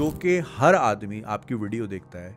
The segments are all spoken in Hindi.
जो कि हर आदमी आपकी वीडियो देखता है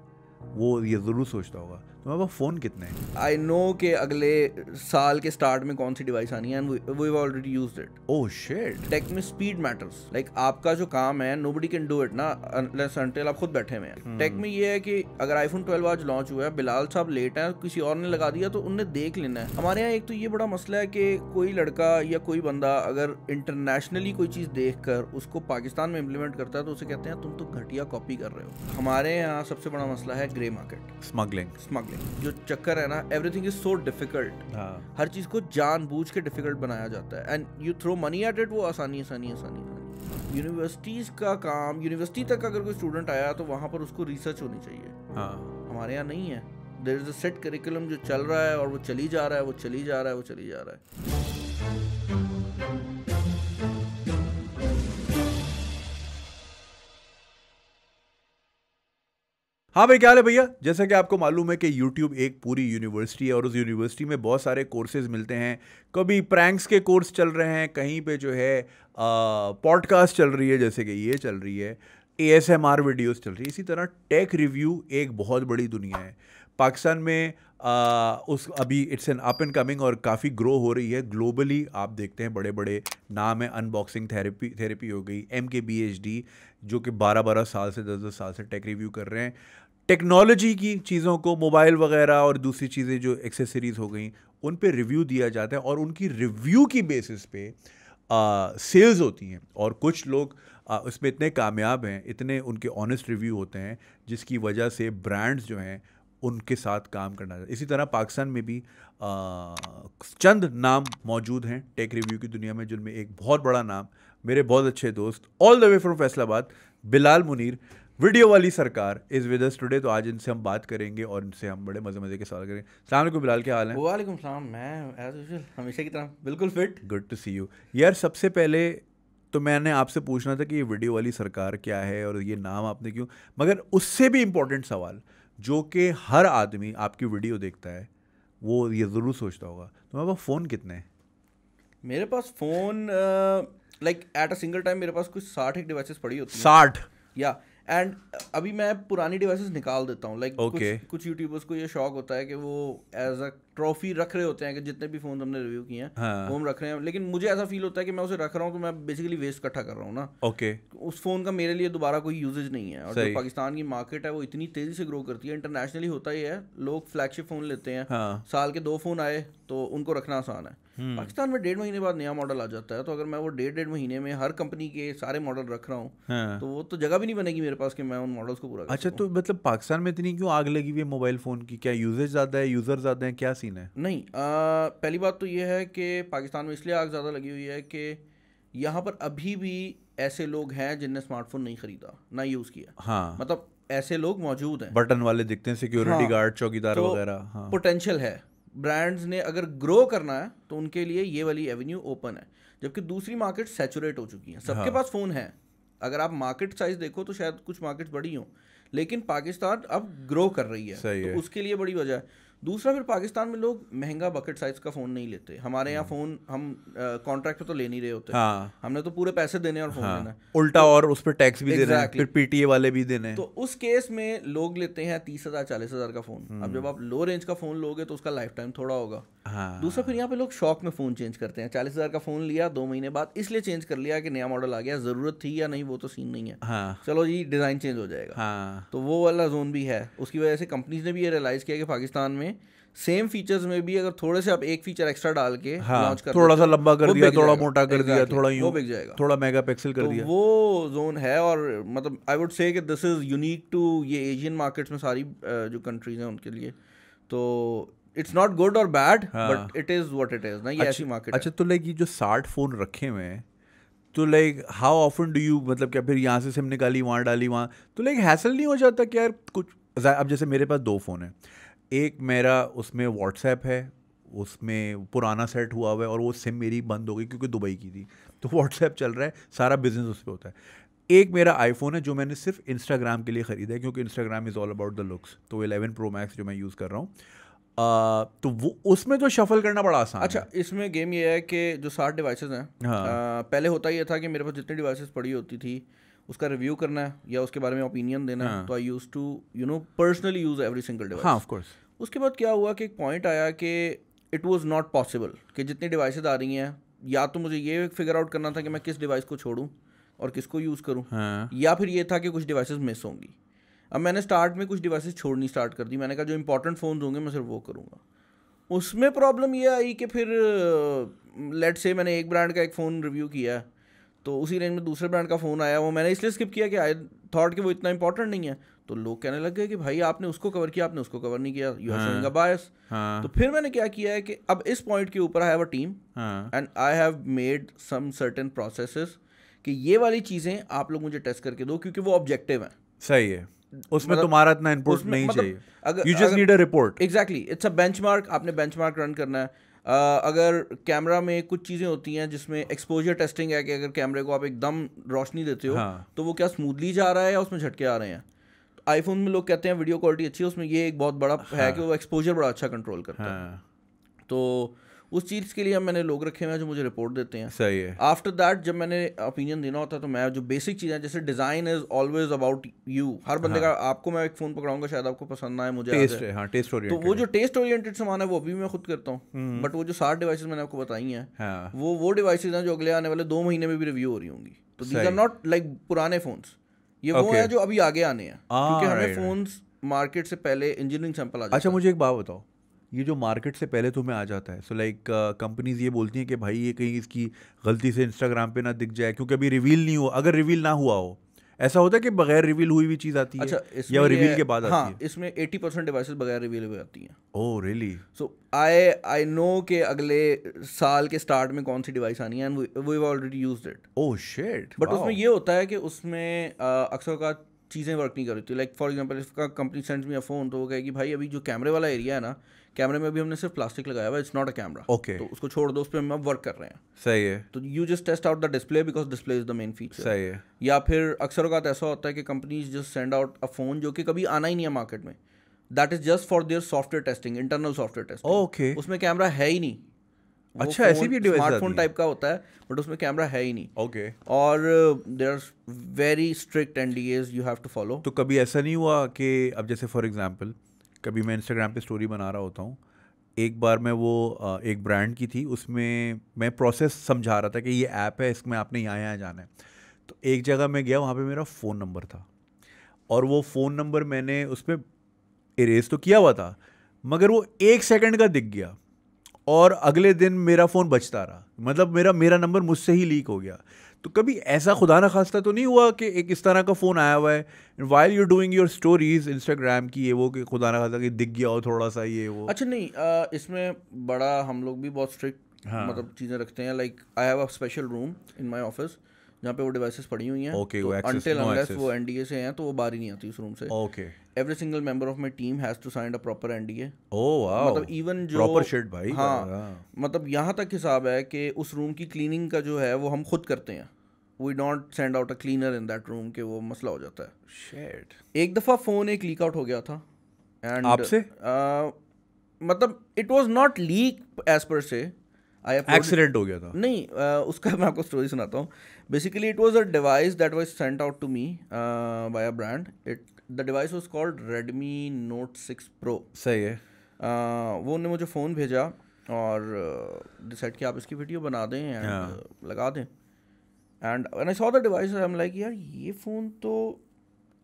वो ये ज़रूर सोचता होगा तुम्हारे तो पास फ़ोन कितने हैं आई नो कि अगले साल के स्टार्ट में कौन सी डिवाइस आनी है and we already used it oh shit tech में स्पीड मैटर्स लाइक आपका जो काम है nobody can do it ना अनलेस आप खुद बैठे हुए हैं टेक hmm. में ये है कि अगर आईफोन ट्वेल्व आज लॉन्च हुआ है बिलाल साहब लेट हैं किसी और ने लगा दिया तो उनने देख लेना है हमारे यहाँ एक तो ये बड़ा मसला है कि कोई लड़का या कोई बंदा अगर इंटरनेशनली कोई चीज़ देख कर उसको पाकिस्तान में इम्प्लीमेंट करता है तो उसे कहते हैं तुम तो घटिया कॉपी कर रहे हो हमारे यहाँ सबसे बड़ा मसला है ग्रे मार्केट स्मगलिंग स्मगलिंग जो चक्कर है ना एवरीथिंग इज सो डिफिकल्ट हर चीज को जान बूझ के डिफिकल्ट बनाया जाता है and you throw money at it वो आसानी आसानी आसानी आसानी यूनिवर्सिटीज का काम यूनिवर्सिटी तक अगर कोई स्टूडेंट आया तो वहाँ पर उसको रिसर्च होनी चाहिए हाँ हमारे यहाँ नहीं है there is a set curriculum जो चल रहा है और वो चली जा रहा है वो चली जा रहा है वो चली जा रहा है हाँ भाई क्या है भैया जैसा कि आपको मालूम है कि YouTube एक पूरी यूनिवर्सिटी है और उस यूनिवर्सिटी में बहुत सारे कोर्सेज मिलते हैं कभी प्रैंक्स के कोर्स चल रहे हैं कहीं पे जो है पॉडकास्ट चल रही है जैसे कि ये चल रही है A S M R videos चल रही है इसी तरह टेक रिव्यू एक बहुत बड़ी दुनिया है पाकिस्तान में आ, उस अभी it's an up and coming और काफ़ी ग्रो हो रही है ग्लोबली आप देखते हैं बड़े बड़े नाम है अनबॉक्सिंग थेरेपी थेरेपी हो गई एम के बी एच डी जो कि बारह बारह साल से दस दस साल से टेक रिव्यू कर रहे हैं टेक्नोलॉजी की चीज़ों को मोबाइल वगैरह और दूसरी चीज़ें जो एक्सेसरीज़ हो गई उन पे रिव्यू दिया जाता है और उनकी रिव्यू की बेसिस पे सेल्स होती हैं और कुछ लोग आ, उसमें इतने कामयाब हैं इतने उनके ऑनेस्ट रिव्यू होते हैं जिसकी वजह से ब्रांड्स जो हैं उनके साथ काम करना चाहिए इसी तरह पाकिस्तान में भी आ, चंद नाम मौजूद हैं टेक रिव्यू की दुनिया में जिनमें एक बहुत बड़ा नाम मेरे बहुत अच्छे दोस्त all the way from Faisalabad Bilal Munir video वाली सरकार इज विद अस टुडे तो आज इनसे हम बात करेंगे और इनसे हम बड़े मजे मजे के सवाल करेंगे सलाम अलैकुम बिलाल क्या हाल है वालेकुम सलाम मैं एज यूजुअल हमेशा की तरह बिल्कुल fit good to see you यार सबसे पहले तो मैंने आपसे पूछना था कि ये वीडियो वाली सरकार क्या है और ये नाम आपने क्यों मगर उससे भी इम्पोर्टेंट सवाल जो कि हर आदमी आपकी वीडियो देखता है वो ये ज़रूर सोचता होगा तो मेरे पास फ़ोन कितने हैं मेरे पास phone like at a single time मेरे पास कुछ साठ एक डिवाइसेस पड़ी होती साठ या yeah. एंड अभी मैं पुरानी डिवाइसेस निकाल देता हूँ लाइक like okay. कुछ कुछ यूट्यूबर्स को ये शौक होता है कि वो एज अ ट्रॉफी रख रहे होते हैं कि जितने भी फोन हमने रिव्यू किए हैं हाँ. वो हम रख रहे हैं लेकिन मुझे ऐसा फील होता है कि मैं उसे रख रहा हूँ तो मैं बेसिकली वेस्ट इकट्ठा कर रहा हूँ ना ओके okay. उस फोन का मेरे लिए दोबारा कोई यूजेज नहीं है और जो पाकिस्तान की मार्केट है वो इतनी तेजी से ग्रो करती है इंटरनेशनली होता ही है लोग फ्लैगशिप फोन लेते हैं हाँ। साल के दो फोन आए तो उनको रखना आसान है Hmm. पाकिस्तान में डेढ़ महीने बाद नया मॉडल आ जाता है तो अगर मैं वो डेढ़ डेढ़ महीने में हर कंपनी के सारे मॉडल रख रहा हूँ हाँ। तो वो तो जगह भी नहीं बनेगी मेरे पास कि मैं उन मॉडल्स को पूरा अच्छा तो मतलब पाकिस्तान में इतनी क्यों आग लगी हुई है मोबाइल फ़ोन की क्या यूजेज ज़्यादा है यूज़र ज़्यादा है क्या सीन है नहीं पहली बात तो ये है कि पाकिस्तान में इसलिए आग ज़्यादा लगी हुई है कि यहाँ पर अभी भी ऐसे लोग हैं जिनने स्मार्टफोन नहीं खरीदा ना यूज़ किया हाँ मतलब ऐसे लोग मौजूद हैं बटन वाले दिखते हैं सिक्योरिटी गार्ड हाँ। चौकीदार तो वगैरह पोटेंशियल हाँ। है ब्रांड्स ने अगर ग्रो करना है तो उनके लिए ये वाली एवेन्यू ओपन है जबकि दूसरी मार्केट सेचुरेट हो चुकी है सबके हाँ। पास फ़ोन है अगर आप मार्केट साइज देखो तो शायद कुछ मार्केट्स बड़ी हों लेकिन पाकिस्तान अब ग्रो कर रही है, सही तो है। उसके लिए बड़ी वजह है दूसरा फिर पाकिस्तान में लोग महंगा बकेट साइज का फ़ोन नहीं लेते हमारे यहाँ फ़ोन हम्म। हम कॉन्ट्रैक्ट पे तो ले नहीं रहे होते हाँ। हमने तो पूरे पैसे देने और फ़ोन हाँ। लेना उल्टा तो, और उस पर टैक्स भी exactly. देना फिर पीटीए वाले भी देने तो उस केस में लोग लेते हैं तीस हज़ार चालीस हज़ार का फ़ोन अब हम्म। जब आप लो रेंज का फ़ोन लोगे तो उसका लाइफ टाइम थोड़ा होगा हाँ। दूसरा फिर यहाँ पे लोग शौक में फ़ोन चेंज करते हैं चालीस हज़ार का फ़ोन लिया दो महीने बाद इसलिए चेंज कर लिया कि नया मॉडल आ गया ज़रूरत थी या नहीं वो तो सीन नहीं है हाँ। चलो जी डिज़ाइन चेंज हो जाएगा हाँ। तो वो वाला जोन भी है उसकी वजह से कंपनीज ने भी ये रियलाइज़ किया कि पाकिस्तान में सेम फीचर्स में भी अगर थोड़े से आप एक फीचर एक्स्ट्रा डाल के हाँ, कर थोड़ा सा लंबा कर दिया थोड़ा मोटा कर दिया थोड़ा यूं बिक जाएगा थोड़ा मेगापिक्सल कर तो दिया वो जोन है और मतलब आई वुड से कि दिस इज यूनिक टू ये एशियन मार्केट्स में सारी जो कंट्रीज हैं उनके लिए तो इट्स नॉट गुड और bad but it is what it is ना ये अच्छा, ऐसी मार्केट अच्छा तो लाइक ये जो साठ फोन रखे हुए हैं तो like how often do you मतलब क्या फिर यहाँ से सिम निकाली वहाँ डाली वहाँ तो लाइक हैसल नहीं हो जाता कि यार कुछ अब जैसे मेरे पास दो फ़ोन है एक मेरा उसमें व्हाट्सएप है उसमें पुराना सेट हुआ हुआ है और वो सिम मेरी बंद हो गई क्योंकि दुबई की थी तो व्हाट्सएप चल रहा है सारा बिजनेस उस पर होता है एक मेरा आईफोन है जो मैंने सिर्फ इंस्टाग्राम के लिए ख़रीदा है क्योंकि Instagram is all about the looks तो एलेवन प्रो मैक्स जो मैं यूज़ कर रहा हूँ तो वो उसमें तो शफल करना बड़ा आसान अच्छा इसमें गेम ये है कि जो साठ डिवाइस हैं हाँ। पहले होता ये था कि मेरे पास जितनी डिवाइस पड़ी होती थी उसका रिव्यू करना है या उसके बारे में ओपिनियन देना हाँ। तो I use to you know personally use every single device हाँ ऑफ कोर्स उसके बाद क्या हुआ कि एक पॉइंट आया कि इट वॉज़ नॉट पॉसिबल कि जितनी डिवाइसेज आ रही हैं या तो मुझे ये फिगर आउट करना था कि मैं किस डिवाइस को छोड़ूँ और किसको यूज़ करूँ हाँ। या फिर ये था कि कुछ डिवाइस मिस होंगी अब मैंने स्टार्ट में कुछ डिवाइस छोड़नी स्टार्ट कर दी मैंने कहा जो इंपॉर्टेंट फ़ोन होंगे मैं सिर्फ वो करूँगा उसमें प्रॉब्लम ये आई कि फिर लेट से मैंने एक ब्रांड का एक फ़ोन रिव्यू किया तो उसी रेंज में दूसरे ब्रांड का फ़ोन आया वो मैंने इसलिए स्किप किया कि आई थॉट कि वो इतना इंपॉर्टेंट नहीं है तो लोग कहने लग गए कि भाई आपने उसको कवर किया आपने उसको कवर नहीं किया यू हैव हाँ, बायस हाँ। तो फिर मैंने क्या किया है कि अब इस पॉइंट के ऊपर I have a team and I have made some certain processes कि ये वाली चीज़ें आप लोग मुझे टेस्ट करके दो क्योंकि वो ऑब्जेक्टिव है सही है उसमें मतलब, तुम्हारा इतना इनपुट नहीं मतलब, चाहिए अगर you just need a report exactly it's a benchmark आपने बेंचमार्क रन करना है uh, अगर कैमरा में कुछ चीज़ें होती हैं जिसमें एक्सपोजर टेस्टिंग है कि अगर कैमरे को आप एकदम रोशनी देते हो हाँ. तो वो क्या स्मूथली जा रहा है या उसमें झटके आ रहे हैं आईफोन में लोग कहते हैं वीडियो क्वालिटी अच्छी है उसमें ये एक बहुत बड़ा हाँ। है कि वो एक्सपोजर हाँ। बड़ा अच्छा कंट्रोल करता हाँ। है तो उस चीज़ के लिए मैंने लोग रखे हुए हैं जो मुझे रिपोर्ट देते हैं सही है आफ्टर दैट जब मैंने ओपिनियन देना होता तो मैं जो बेसिक चीज़ें जैसे design is always about you हर बंदे हाँ. का आपको मैं एक फ़ोन पकड़ाऊंगा शायद आपको पसंद ना आए मुझे टेस्ट हाँ, टेस्ट तो वो जो टेस्ट ओरिएंटेड सामान है वो अभी मैं खुद करता हूँ बट हम्म। वो जो साठ डिवाइस मैंने आपको बताई हैं हाँ. वो वो डिवाइसेज हैं जो अगले आने वाले दो महीने में भी रिव्यू हो रही होंगी तो दीज आर नॉट लाइक पुराने फ़ोन्स ये वो है जो अभी आगे आने हैं ah, क्योंकि हमें फोन मार्केट से पहले इंजीनियरिंग सैंपल आ अच्छा मुझे एक बात बताओ ये जो मार्केट से पहले तुम्हें आ जाता है सो लाइक कंपनीज ये बोलती हैं कि भाई ये कहीं इसकी गलती से इंस्टाग्राम पे ना दिख जाए क्योंकि अभी रिवील नहीं हुआ अगर रिवील ना हुआ हो ऐसा होता है कि बगैर रिवील हुई हुई चीज आती है अच्छा या रिवील के बाद हाँ, आती है इसमें 80 परसेंट डिवाइसेस बगैर रिवील हुई आती हैं oh really so I I know के अगले साल के स्टार्ट में कौन सी डिवाइस आनी है and we already use it oh shit but उसमें ये होता है कि उसमें अक्सर का चीज़ें वर्क नहीं कर रही थी लाइक फॉर एग्जाम्पल इसका कंपनी सेंड में फोन तो वो कहेगी भाई अभी जो कैमरे वाला एरिया है ना कैमरे में भी हमने सिर्फ प्लास्टिक लगाया हुआ it's not a camera okay तो उसको छोड़ दो उस पर हम अब वर्क कर रहे हैं सही है तो you just test out the display because display is the main feature सही है या फिर अक्सर अवत ऐसा होता है कि companies just send out a phone जो कि कभी आना ही नहीं है मार्केट में that is just for their software testing internal software test okay उसमें कैमरा है ही नहीं अच्छा ऐसी भी डिवाइस स्मार्टफोन टाइप का होता है बट उसमें कैमरा है ही नहीं ओके okay. और there are very strict NDAs you have to follow तो कभी ऐसा नहीं हुआ कि अब जैसे फॉर एग्जांपल कभी मैं इंस्टाग्राम पे स्टोरी बना रहा होता हूँ एक बार मैं वो एक ब्रांड की थी उसमें मैं प्रोसेस समझा रहा था कि ये ऐप है इसमें आपने यहाँ यहाँ जाना है तो एक जगह मैं गया वहाँ पे मेरा फ़ोन नंबर था और वो फ़ोन नंबर मैंने उस पर इरेज तो किया हुआ था मगर वो एक सेकंड का दिख गया और अगले दिन मेरा फ़ोन बचता रहा मतलब मेरा मेरा नंबर मुझसे ही लीक हो गया तो कभी ऐसा खुदा ना खास्ता तो नहीं हुआ कि एक इस तरह का फ़ोन आया हुआ है while you doing your stories Instagram की ये वो कि खुदा ना खास्ता कि दिख गया हो थोड़ा सा ये वो अच्छा नहीं आ, इसमें बड़ा हम लोग भी बहुत स्ट्रिक्ट हाँ. मतलब चीज़ें रखते हैं like I have a special room in my office जहाँ पे वो डिवाइसेस पड़ी हुई हैं ओके अनटिल अनलेस वो एनडीए तो से हैं तो वो बाहर ही नहीं आती उस रूम से okay every single member of my team has to sign a proper NDA oh wow मतलब इवन जो प्रॉपर शिट भाई हां हाँ, हाँ। मतलब यहां तक हिसाब है कि उस रूम की क्लीनिंग का जो है वो हम खुद करते हैं we don't send out a cleaner in that room के वो मसला हो जाता है शिट एक दफ़ा फ़ोन एक लीक आउट हो गया था एंड आपसे uh, मतलब it was not leak as per se accident हो गया था नहीं आ, uh, उसका मैं आपको स्टोरी सुनाता हूँ basically it was a device that was sent out to me uh, by a brand it the device was called Redmi Note 6 Pro सही है uh, वो उन्होंने मुझे फ़ोन भेजा और डिसाइड uh, कि आप इसकी वीडियो बना दें एंड yeah. लगा दें and I saw the device I am like यार ये फ़ोन तो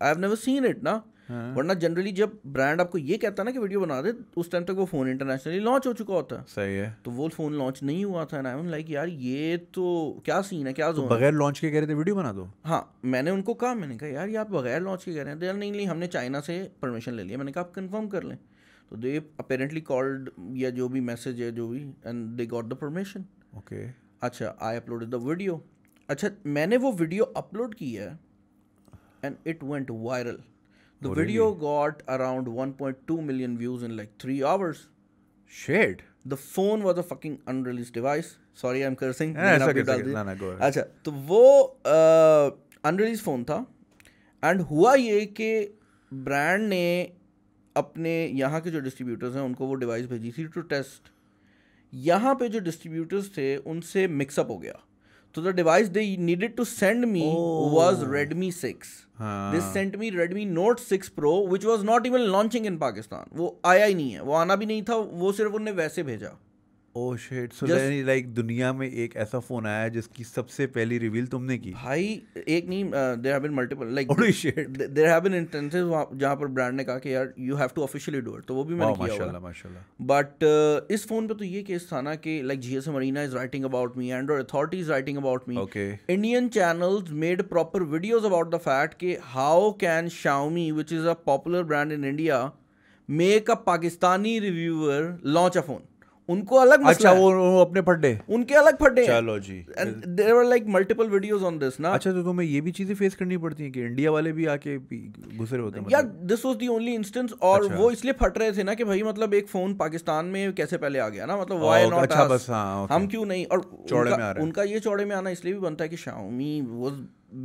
I have never seen it ना हाँ। वरना जनरली जब ब्रांड आपको ये कहता है ना कि वीडियो बना दे उस टाइम तक वो फ़ोन इंटरनेशनली लॉन्च हो चुका होता है सही है तो वो फ़ोन लॉन्च नहीं हुआ था ना लाइक यार ये तो क्या सीन है क्या तो बगैर लॉन्च के कह रहे थे वीडियो बना दो हाँ मैंने उनको कहा मैंने कहा यार ये आप बगैर लॉन्च के कह रहे हैं तो यार नहीं नहीं हमने चाइना से परमिशन ले लिया मैंने कहा आप कन्फर्म कर लें तो दे अपेरेंटली कॉल्ड या जो भी मैसेज है जो भी and they got the permission okay अच्छा आई अपलोड द वीडियो अच्छा मैंने वो वीडियो अपलोड की है and it went viral The oh, video really? got around 1.2 million views in like three hours. Shit. The phone was a fucking unreleased device. Sorry, I'm cursing. Yeah, okay, okay. ना, ना, go ahead. अच्छा तो वो अनरिलीज फोन था एंड हुआ ये कि ब्रांड ने अपने यहाँ के जो डिस्ट्रीब्यूटर्स हैं उनको वो डिवाइस भेजी थी टू टेस्ट यहाँ पे जो डिस्ट्रीब्यूटर्स थे उनसे मिक्सअप हो गया तो the device they needed to send me was Redmi six this sent me Redmi Note six Pro which was not even launching in Pakistan वो आया ही नहीं है वो आना भी नहीं था वो सिर्फ उनने वैसे भेजा ओह सो लाइक दुनिया में एक ऐसा फोन आया जिसकी सबसे पहली रिवील तुमने की भाई एक नहीं there have been multiple like oh there have been instances जहां पर ब्रांड ने कहा कि यार you have to officially do it तो वो भी मैंने किया माशाल्लाह माशाल्लाह बट uh, इस फोन पे तो ये केस था ना कि like GSM Arena is writing about me Android Authority is writing about me Indian channels made proper videos about the fact कि how can Xiaomi which is a popular brand in India make a Pakistani reviewer launch a phone उनको अलग अच्छा वो, वो अपने फड्डे उनके अलग फड्डे चलो जी there are like multiple videos on this ना अच्छा तो तुम्हें ये भी चीजें फेस करनी पड़ती हैं कि इंडिया वाले भी आके घुस रहे होते हैं यार this was the only instance और अच्छा। वो इसलिए फट रहे थे ना कि भाई मतलब एक फोन पाकिस्तान में कैसे पहले आ गया ना मतलब व्हाई नॉट अच्छा बस हाँ, हम क्यों नहीं और चौड़े में आ रहे उनका ये चौड़े में आना इसलिए भी बनता है कि Xiaomi was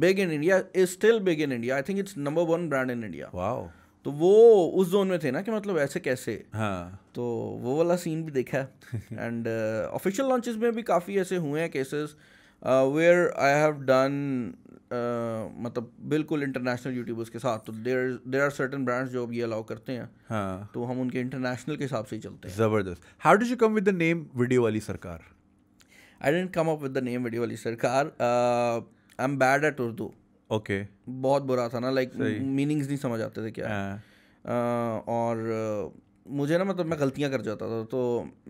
big in India is still big in India I think it's number 1 brand in India wow तो वो उस जोन में थे ना कि मतलब ऐसे कैसे हाँ तो वो वाला सीन भी देखा एंड ऑफिशियल लॉन्चेस में भी काफ़ी ऐसे हुए हैं cases where I have done मतलब बिल्कुल इंटरनेशनल यूट्यूबर्स के साथ तो there there are certain brands जो अब ये अलाउ करते हैं हाँ तो हम उनके इंटरनेशनल के हिसाब से ही चलते हैं ज़बरदस्त how does you come with the name video वाली सरकार I didn't come up with the name video वाली सरकार I am bad at Urdu okay बहुत बुरा था ना लाइक मीनिंग्स नहीं समझ आते थे क्या हाँ। और मुझे ना मतलब मैं गलतियां कर जाता था तो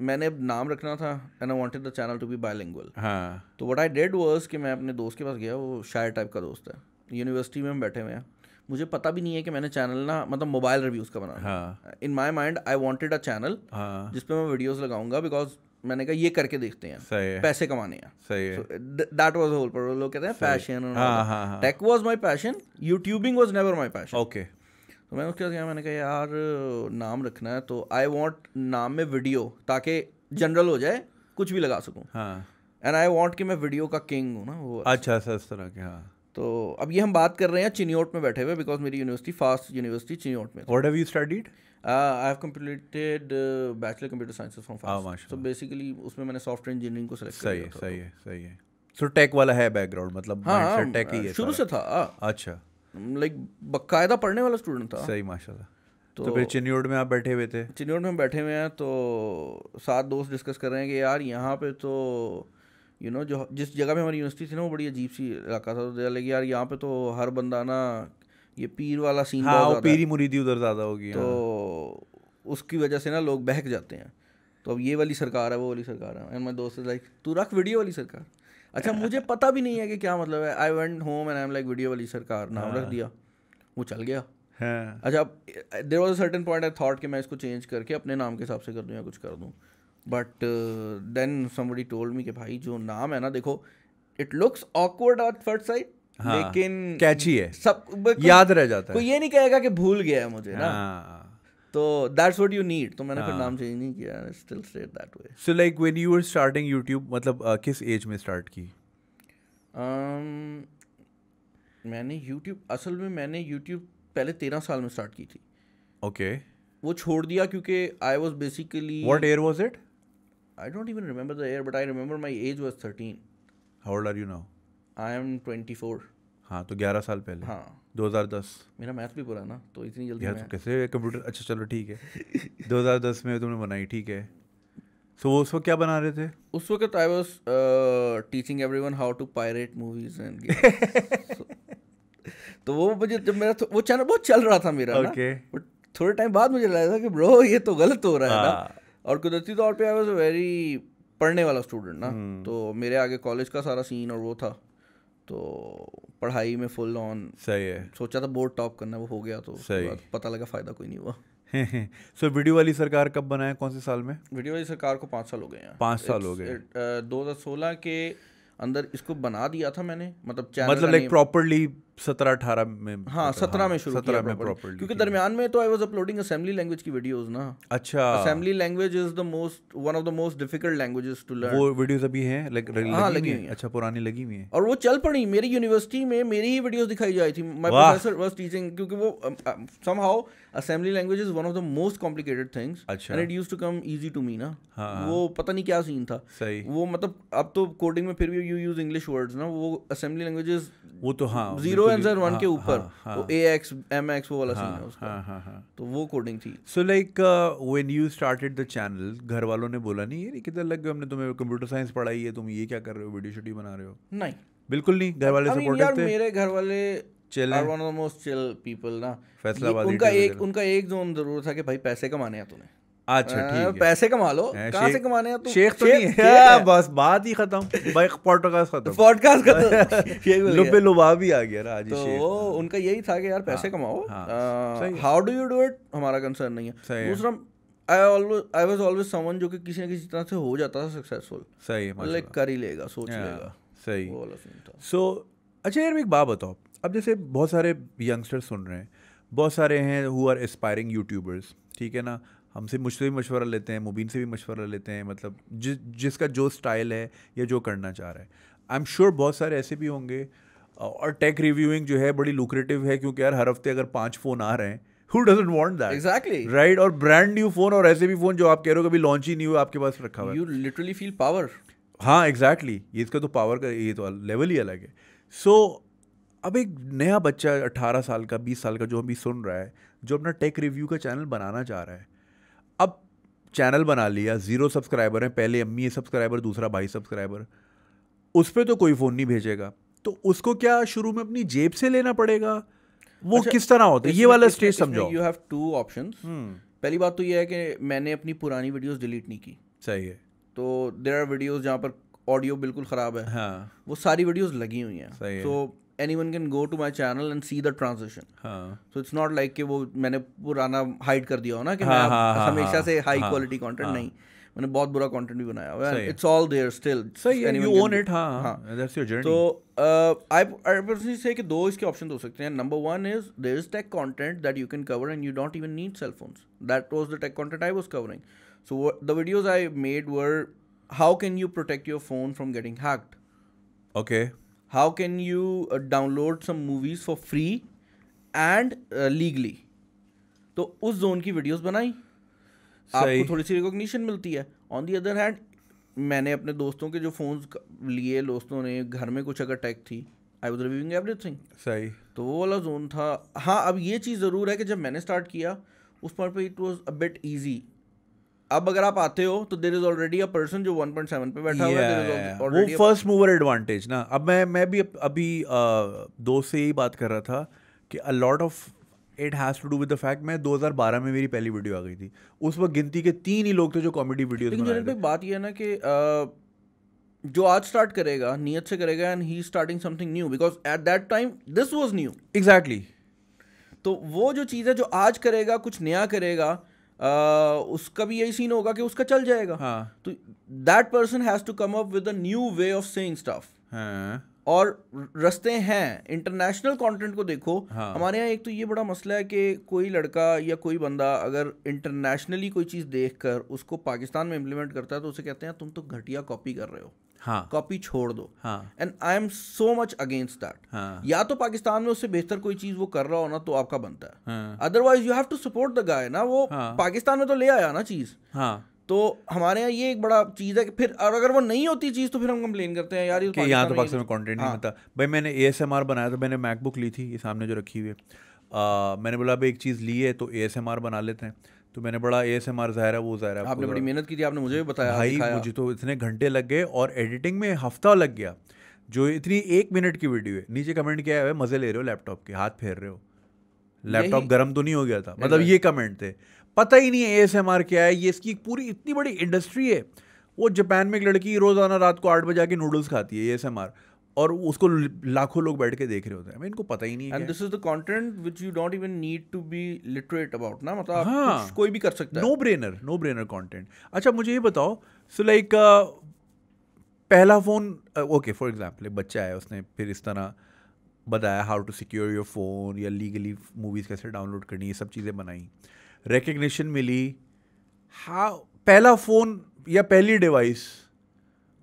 मैंने नाम रखना था and I wanted the channel to be bilingual हाँ तो व्हाट आई डेड वाज कि मैं अपने दोस्त के पास गया वो शायर टाइप का दोस्त है यूनिवर्सिटी में हम बैठे हुए हैं मुझे पता भी नहीं है कि मैंने चैनल ना मतलब मोबाइल रिव्यूज़ का बना in my mind I wanted a channel जिसपे मैं वीडियोज़ लगाऊंगा बिकॉज मैंने कहा ये करके देखते हैं सही है। पैसे कमाने हैं सही दैट वाज होल पर लोग कहते हैं passion tech was my passion YouTubing was never my passion okay तो मैंने उसके मैंने कहा यार नाम रखना है तो आई वांट नाम में वीडियो ताकि जनरल हो जाए कुछ भी लगा सकूं एंड आई वांट कि मैं वीडियो का किंग हूँ ना वो अच्छा सर अच्छा, इस तरह के हाँ तो अब ये हम बात कर रहे हैं चिनियोट में बैठे हुए बिकॉज मेरी यूनिवर्सिटी फास्ट यूनिवर्सिटी चिनियोट में what have you studied I have completed bachelor computer science from FAST so basically उसमें मैंने सॉफ्टवेयर इंजीनियरिंग को सेलेक्ट सही तो है सही है सही है सो टेक वाला है बैकग्राउंड मतलब हाँ, टेक हाँ, ही है शुरू से था हाँ। अच्छा लाइक बकायदा पढ़ने वाला स्टूडेंट था सही माशाल्लाह तो, तो फिर चिन्योड में आप बैठे हुए थे चिन्योड में बैठे हुए हैं तो सात दोस्त डिस्कस कर रहे हैं कि यार यहाँ पे तो यू you नो know, जो जिस जगह पे हमारी यूनिवर्सिटी थी ना वो बड़ी अजीब सी इलाका था तो लगे यार यहाँ पे तो हर बंदा ना ये पीर वाला सीन हाँ, पीरी मुरीदी उधर ज़्यादा होगी तो हाँ। उसकी वजह से ना लोग बहक जाते हैं तो अब ये वाली सरकार है वो वाली सरकार है एंड माई दोस्त लाइक तू रख वीडियो वाली सरकार अच्छा मुझे पता भी नहीं है कि क्या मतलब है I went home and I am like video वाली सरकार नाम हाँ। रख दिया वो चल गया हाँ। अच्छा there was a certain point I thought कि मैं इसको चेंज करके अपने नाम के हिसाब से कर दूँ या कुछ कर दूँ but then somebody told me कि भाई जो नाम है ना देखो it looks awkward at first side हाँ, लेकिन कैची है सब याद रह जाता है कोई ये नहीं कहेगा कि भूल गया है मुझे ना हाँ। तो दैट्स व्हाट यू नीड तो मैंने फिर हाँ। नाम चेंज नहीं किया still stayed that way so like when you were starting YouTube मतलब uh, किस एज में स्टार्ट की um, मैंने YouTube असल में मैंने YouTube पहले तेरह साल में स्टार्ट की थी ओके okay. वो छोड़ दिया क्योंकि I was basically what year was it I don't even remember the year, but I remember my age was 13. How old are you now I am 24. हाँ तो 11 साल पहले हाँ 2010 मेरा मैथ भी बुरा ना तो इतनी जल्दी तो कैसे कंप्यूटर अच्छा चलो ठीक है 2010 में तुमने बनाई ठीक है सो वो उस वक्त क्या बना रहे थे उस वक्त I was teaching everyone how to pirate movies and तो वो मुझे जब मेरा तो, वो चैनल बहुत चल रहा था मेरा ना Okay. थोड़े टाइम बाद मुझे लगा था कि ब्रो ये तो गलत हो रहा है ना हाँ। और कुदरती तौर पर आई वाज वेरी पढ़ने वाला स्टूडेंट ना हम्म। तो मेरे आगे कॉलेज का सारा सीन और वो था तो पढ़ाई में फुल ऑन सही है सोचा था बोर्ड टॉप करना वो हो गया तो सही तो पता लगा फ़ायदा कोई नहीं हुआ सो so, वीडियो वाली सरकार कब बनाया कौन से साल में वीडियो वाली सरकार को पाँच साल हो गए हैं पाँच साल हो गए uh, दो हज़ार सोलह के अंदर इसको बना दिया था मैंने मतलब मतलब लाइक प्रॉपरली सत्रह अठारह में हाँ सत्रह हाँ, में शुरू सत्रह में क्योंकि दरमियान में तो I was uploading assembly language की ना अच्छा assembly language is the most one of the most difficult languages to learn वो अभी हैं लग, हाँ, लगी, हुई अच्छा पुरानी लगी हुई है और वो चल पड़ी मेरी यूनिवर्सिटी में मेरी ही वीडियोस दिखाई जा थी प्रोफेसर टीचिंग क्योंकि वो somehow assembly language is one of the most complicated things and it used to come easy to me ना हाँ, हाँ। वो पता नहीं क्या सीन था सही वो मतलब अब तो कोडिंग में फिर भी यू यूज इंग्लिश वर्ड्स ना वो असेंबली लैंग्वेजेस वो तो हाँ जीरो इन्फ्लुएंसर वन के हाँ, ऊपर ए एक्स एम एक्स वो वाला सीन हाँ, है उसका हाँ, तो वो कोडिंग थी so like when you started the channel घर वालों ने बोला नहीं ये किधर लग गए हमने तुम्हें कंप्यूटर साइंस पढ़ाई है तुम ये क्या कर रहे हो वीडियो शूटिंग बना रहे हो नहीं बिल्कुल नहीं घर वाले सपोर्टिव थे मेरे घर वाले chill are one of the most chill people ना फैसलाबाद उनका एक उनका एक जोन जरूर था कि भाई पैसे कमाने हैं तुम्हें अच्छा ठीक पैसे कमा लो से कमाने हैं तू शेख तो नहीं है हाँ, बस बात ही खत्म भाई पॉडकास्ट खत्म पॉडकास्ट खत्म लुबे लुबा भी आ गया तो उनका यही था कि यार हाँ, पैसे कमाओ how do you do it हमारा कंसर्न नहीं है दूसरा I always I was always someone जो कि किसी ना किसी तरह से हो जाता था सक्सेसफुल सही लाइक कर ही लेगा सोच हाँ, लेगा सही सो अच्छा यार एक बात बताओ अब जैसे बहुत सारे यंगस्टर्स सुन रहे हैं बहुत सारे हैं हु आर एस्पायरिंग यूट्यूबर्स ठीक है ना हमसे मुझसे भी मशवरा लेते हैं मुबीन से भी मशवरा लेते हैं मतलब जिस जिसका जो स्टाइल है या जो करना चाह रहा है आई एम श्योर बहुत सारे ऐसे भी होंगे और टेक रिव्यूइंग जो है बड़ी लुक्रेटिव है क्योंकि यार हर हफ्ते अगर पाँच फ़ोन आ रहे हैं who doesn't want that exactly right और ब्रांड न्यू फ़ोन और ऐसे भी फ़ोन जो आप कह रहे हो कभी लॉन्च ही नहीं हुआ आपके पास रखा हुआ है यू लिटरली फील पावर हाँ एग्जैक्टली exactly. ये इसका तो पावर का ये तो लेवल ही अलग है सो so, अब एक नया बच्चा 18 साल का 20 साल का जो अभी सुन रहा है जो अपना टेक रिव्यू का चैनल बनाना चाह रहा है चैनल बना लिया ज़ीरो सब्सक्राइबर हैं पहले अम्मी सब्सक्राइबर दूसरा भाई सब्सक्राइबर उस पर तो कोई फ़ोन नहीं भेजेगा तो उसको क्या शुरू में अपनी जेब से लेना पड़ेगा वो अच्छा, किस तरह होता है ये वाला स्टेज समझो यू हैव टू ऑप्शन पहली बात तो ये है कि मैंने अपनी पुरानी वीडियोज डिलीट नहीं की सही है तो देर आर वीडियोज जहाँ पर ऑडियो बिल्कुल ख़राब है हाँ वो सारी वीडियोस लगी हुई हैं सही तो anyone can go to my channel and see the transition. So it's not like कि वो मैंने पुराना hide कर दिया हो ना कि मैं हमेशा से high quality content नहीं मैंने बहुत बुरा कंटेंट भी बनाया हुआ है it's all there still you own it हां हां दैट्स योर जर्नी तो आई आई पर्सनली से कि दो इसके ऑप्शन हो सकते हैं number one is there is tech content that you can cover and you don't even need cell phones that was the tech content I was covering so the videos I made were how can you protect your phone from getting hacked okay how can you download some movies for free and legally तो उस जोन की वीडियोस बनाई आपको थोड़ी सी रिकॉग्निशन मिलती है ऑन दी अदर हैंड मैंने अपने दोस्तों के जो फोन लिए दोस्तों ने घर में कुछ अगर टैग थी आई वॉज रिव्यूइंग एवरीथिंग सही तो वो वाला जोन था हाँ अब ये चीज़ ज़रूर है कि जब मैंने स्टार्ट किया उस पर it was a bit easy अब अगर आप आते हो तो there is already a person जो 1.7 पे बैठा हुआ है वो फर्स्ट मूवर एडवांटेज ना अब मैं मैं भी अभी दोस्त से यही बात कर रहा था कि a lot of it has to do with the fact मैं 2012 में मेरी पहली वीडियो आ गई थी उस वक्त गिनती के तीन ही लोग थे जो कॉमेडी वीडियो बना बात ये है ना कि जो आज स्टार्ट करेगा नियत से करेगा and he starting something new because at that time this was new exactly तो वो जो चीज़ है जो आज करेगा कुछ नया करेगा उसका भी यही सीन होगा कि उसका चल जाएगा हाँ तो that person has to come up with a new way of saying stuff हाँ और रस्ते हैं इंटरनेशनल कंटेंट को देखो हाँ। हमारे यहाँ एक तो ये बड़ा मसला है कि कोई लड़का या कोई बंदा अगर इंटरनेशनली कोई चीज़ देखकर उसको पाकिस्तान में इम्प्लीमेंट करता है तो उसे कहते हैं तुम तो घटिया कॉपी कर रहे हो हाँ। कॉपी छोड़ दो and I am so much against that या तो पाकिस्तान में उससे बेहतर कोई चीज वो कर रहा हो ना तो आपका बनता है otherwise you have to support the guy ना वो हाँ. पाकिस्तान में तो ले आया ना चीज हाँ. तो हमारे यहाँ ये एक बड़ा चीज़ है कि फिर और अगर वो नहीं होती चीज़ तो फिर हम कंप्लेन करते हैं यार ये तो कि यहाँ तो पाकिस्तान में कंटेंट नहीं होता हाँ। भाई मैंने ए बनाया तो मैंने मैकबुक ली थी ये सामने जो रखी हुई है मैंने बोला अब एक चीज़ ली है तो ए बना लेते हैं तो मैंने बड़ा ए एस एम आर ज़ाहिर है वो ज़ाहिर है आपने बड़ी मेहनत की थी आपने मुझे भी बताया भाई मुझे तो इतने घंटे लग गए और एडिटिंग में हफ्ता लग गया जो इतनी एक मिनट की वीडियो है नीचे कमेंट किया है मज़े ले रहे हो लैपटॉप के हाथ फेर रहे हो लैपटॉप गर्म तो नहीं हो गया था मतलब ये कमेंट थे पता ही नहीं है ए क्या है ये इसकी पूरी इतनी बड़ी इंडस्ट्री है वो जापान में एक लड़की रोज़ाना रात को आठ बजे आके नूडल्स खाती है ए एस एम आर और उसको लाखों लोग बैठ के देख रहे होते हैं इनको पता ही नहीं this is the content which you डॉट even need to be literate about ना मतलब हाँ, कोई भी कर सकता no brainer no brainer content अच्छा मुझे ये बताओ सो लाइक like, uh, पहला फ़ोन ओके फॉर एग्जाम्पल बच्चा है उसने फिर इस तरह बताया how to secure your phone या लीगली मूवीज़ कैसे डाउनलोड करनी ये सब चीज़ें बनाई रिकग्निशन मिली हाउ पहला फ़ोन या पहली डिवाइस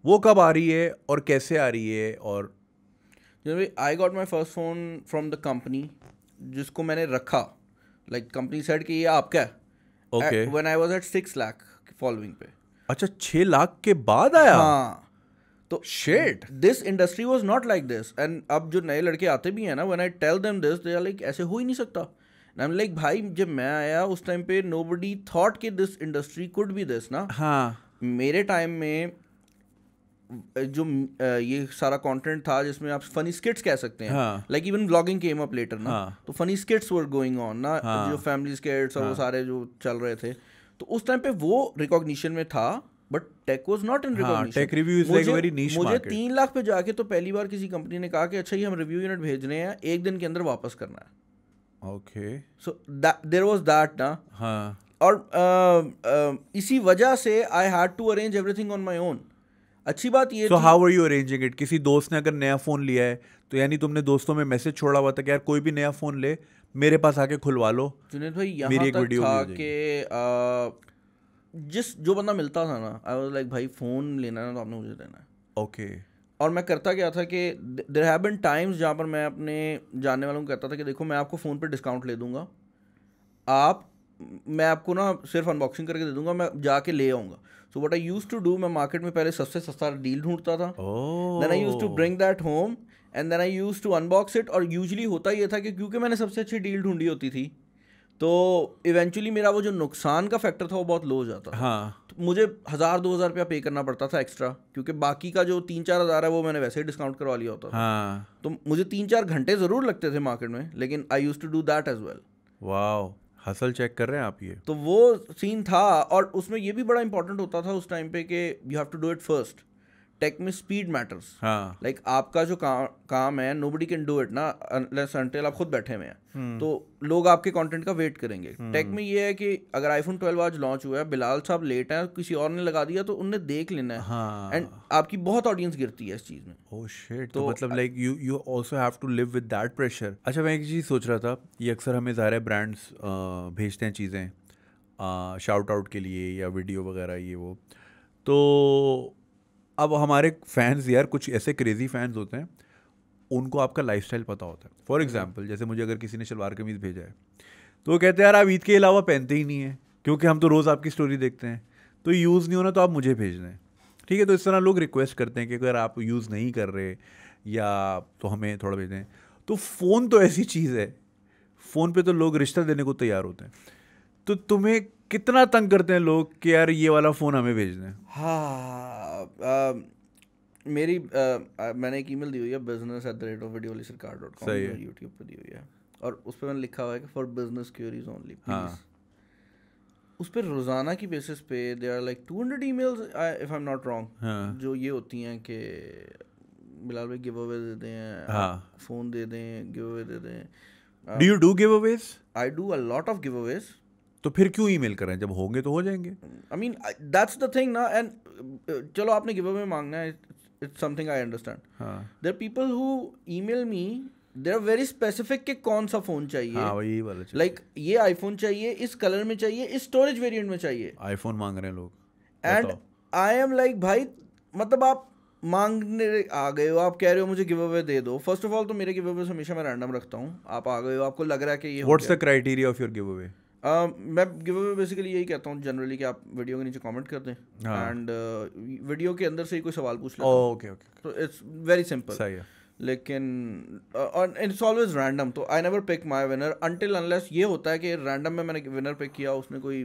वो कब आ रही है और कैसे आ रही है और I got my first phone from the company जिसको मैंने रखा लाइक कंपनी सेट कि ये आपका है okay when I was at six lakh following पे अच्छा छः लाख के बाद आया हाँ तो shit this industry was not like this and अब जो नए लड़के आते भी हैं ना one I tell them this they are like ऐसे हो ही नहीं सकता आई लाइक भाई जब मैं आया उस टाइम पे नो बडी थाट कि this industry could be this ना हाँ मेरे टाइम में जो ये सारा कंटेंट था जिसमें आप फनी स्किट्स कह सकते हैं like even vlogging came up later ना हाँ। तो funny skits were going on ना हाँ। जो फैमिली स्किट्स और वो हाँ। सारे जो चल रहे थे तो उस टाइम पे वो रिकॉग्निशन में था but tech was not in recognition मुझे तीन लाख पे जाके तो पहली बार किसी कंपनी ने कहा कि अच्छा ये हम रिव्यू यूनिट भेज रहे हैं एक दिन के अंदर वापस करना है okay so there was that ना और इसी वजह से I had to arrange everything on my own अच्छी बात ये so how are you arranging it किसी दोस्त ने अगर नया फ़ोन लिया है तो यानी तुमने दोस्तों में मैसेज छोड़ा हुआ था कि यार कोई भी नया फ़ोन ले मेरे पास आके खुलवा लो जुनेद भाई यहां मेरी एक तक वीडियो था कि जिस जो बंदा मिलता था ना आई वाज लाइक भाई फ़ोन लेना है तो आपने मुझे देना है ओके और मैं करता क्या था कि देर हैव बिन टाइम्स जहाँ पर मैं अपने जानने वालों को कहता था कि देखो मैं आपको फ़ोन पर डिस्काउंट ले दूंगा आप मैं आपको ना सिर्फ अनबॉक्सिंग करके दे दूंगा मैं जाके ले आऊँगा so what I use to do मैं मार्केट में पहले सबसे सस्ता डील ढूंढता था then I use to bring that home and then I use to unbox it और यूजली होता ये था कि क्योंकि मैंने सबसे अच्छी डील ढूंढी होती थी तो इवेंचुअली मेरा वो जो नुकसान का फैक्टर था वो बहुत लो हो जाता हाँ तो मुझे हज़ार दो हज़ार रुपया पे करना पड़ता था एक्स्ट्रा क्योंकि बाकी का जो तीन चार हज़ार है वो मैंने वैसे ही डिस्काउंट करवा लिया होता हाँ तो मुझे तीन चार घंटे ज़रूर लगते थे मार्केट में लेकिन I use to do that as well wow hustle check कर रहे हैं आप ये तो वो सीन था और उसमें ये भी बड़ा इंपॉर्टेंट होता था उस टाइम पे कि you have to do it first tech में स्पीड मैटर्स लाइक आपका जो का, काम है nobody can do it ना आप खुद बैठे हुए हैं हम्म. तो लोग आपके कंटेंट का वेट करेंगे टेक हम्म. में ये है कि अगर आईफोन 12 आज लॉन्च हुआ है बिलाल साहब लेट हैं किसी और ने लगा दिया तो उनने देख लेना है एंड हाँ. आपकी बहुत ऑडियंस गिरती है इस चीज़ में ओह oh शिट तो, तो मतलब like you you also have to live with that pressure अच्छा मैं एक चीज़ सोच रहा था ये अक्सर हमें ज़ाहिर ब्रांड्स भेजते हैं चीज़ें शाउट आउट के लिए या वीडियो वगैरह ये वो तो अब हमारे फैंस यार कुछ ऐसे क्रेजी फैंस होते हैं उनको आपका लाइफ पता होता है फॉर एग्जाम्पल जैसे मुझे अगर किसी ने शलवार कमीज भेजा है तो वो कहते हैं यार आप ईद के अलावा पहनते ही नहीं है क्योंकि हम तो रोज़ आपकी स्टोरी देखते हैं तो यूज़ नहीं होना तो आप मुझे भेज दें ठीक है तो इस तरह लोग रिक्वेस्ट करते हैं कि अगर आप यूज़ नहीं कर रहे या तो हमें थोड़ा भेज दें तो फ़ोन तो ऐसी चीज़ है फ़ोन पे तो लोग रिश्ता देने को तैयार होते हैं तो तुम्हें कितना तंग करते हैं लोग कि यार ये वाला फ़ोन हमें भेज दें हाँ, हाँ मेरी आ, मैंने एक ईमेल दी हुई है business at the rate of video Sarkar dot com YouTube पर दी हुई है और उस पर मैंने लिखा हुआ है कि फॉर बिजनेस क्यूरीज ओनली उस पर रोज़ाना की बेसिस पे they are like two hundred emails if I am not wrong जो ये होती हैं कि बिलाल भाई गिव अवे दे दें फ़ोन हाँ। दे दें गिव अवे दे दें do you do giveaways I do a lot of giveaways तो फिर क्यों ईमेल करें जब होंगे तो हो जाएंगे I mean that's the thing ना एंड uh, चलो आपने गिव अवे मांगना है it's something I understand there people who email me there are very specific के कौन सा फोन चाहिए हाँ वही वाला लाइक like, ये आईफोन चाहिए इस कलर में चाहिए इस स्टोरेज वेरिएंट में चाहिए आईफोन मांग रहे हैं लोग एंड आई एम लाइक भाई मतलब आप मांगने आ गए हो आप कह रहे हो मुझे गिव अवे दे दो फर्स्ट ऑफ ऑल तो मेरे गिव अवे हमेशा मैं रैंडम रखता हूँ आप आ गए हो आपको लग रहा है कि ये what's the criteria of your giveaway Um, मैं गिव अवे बेसिकली यही कहता हूँ जनरली कि आप वीडियो के नीचे कमेंट कर दें एंड हाँ। वीडियो uh, के अंदर से ही कोई सवाल पूछ लें ओके ओके तो इट्स वेरी सिंपल सही है लेकिन इट्स ऑलवेज रैंडम तो I never pick my winner until unless ये होता है कि रैंडम में मैंने विनर पिक किया उसने कोई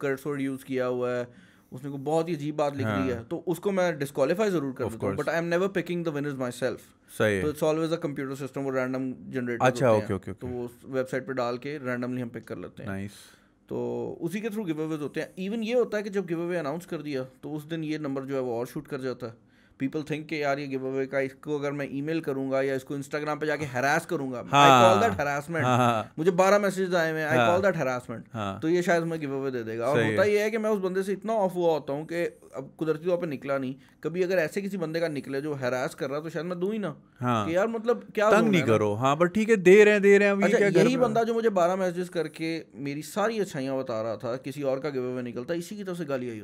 करसोड यूज़ किया हुआ है उसने को बहुत ही अजीब बात लिख दी है हाँ। तो उसको मैं डिस्कालीफाई जरूर कर देता but I am never picking the winners myself सही तो it's always a computer system वो रैंडम जनरेट अच्छा ओके ओके तो वो वेबसाइट पे डाल के रैंडमली हम पिक कर लेते हैं नाइस तो उसी के थ्रू गिव अवेज होते हैं इवन ये होता है कि जब गिव अवे अनाउंस कर दिया तो उस दिन ये नंबर जो है वो और शूट कर जाता है पीपल थिंक के यार ये गिव अवे का इसको अगर मैं ईमेल करूंगा या इसको इंस्टाग्राम पे जाके हरास करूंगा आई कॉल दैट हरासमेंट मुझे बारह मैसेज आए हुए आई कॉल दैट हरासमेंट तो ये शायद मैं गिव अवे दे देगा और होता ये है कि मैं उस बंदे से इतना ऑफ हुआ होता हूँ कि अब कुदरती तौर पर निकला नहीं कभी अगर ऐसे किसी बंदे का निकले जो हैरास कर रहा तो शायद मैं दू ही ना हाँ कि यार मतलब क्या तंग नहीं करो हाँ पर ठीक है दे रहे हैं दे रहे हैं अच्छा क्या यही बंदा जो मुझे बारह मैसेजेस करके मेरी सारी अच्छाइयाँ बता रहा था किसी और का गिवे निकलता इसी की तरफ से गाली आई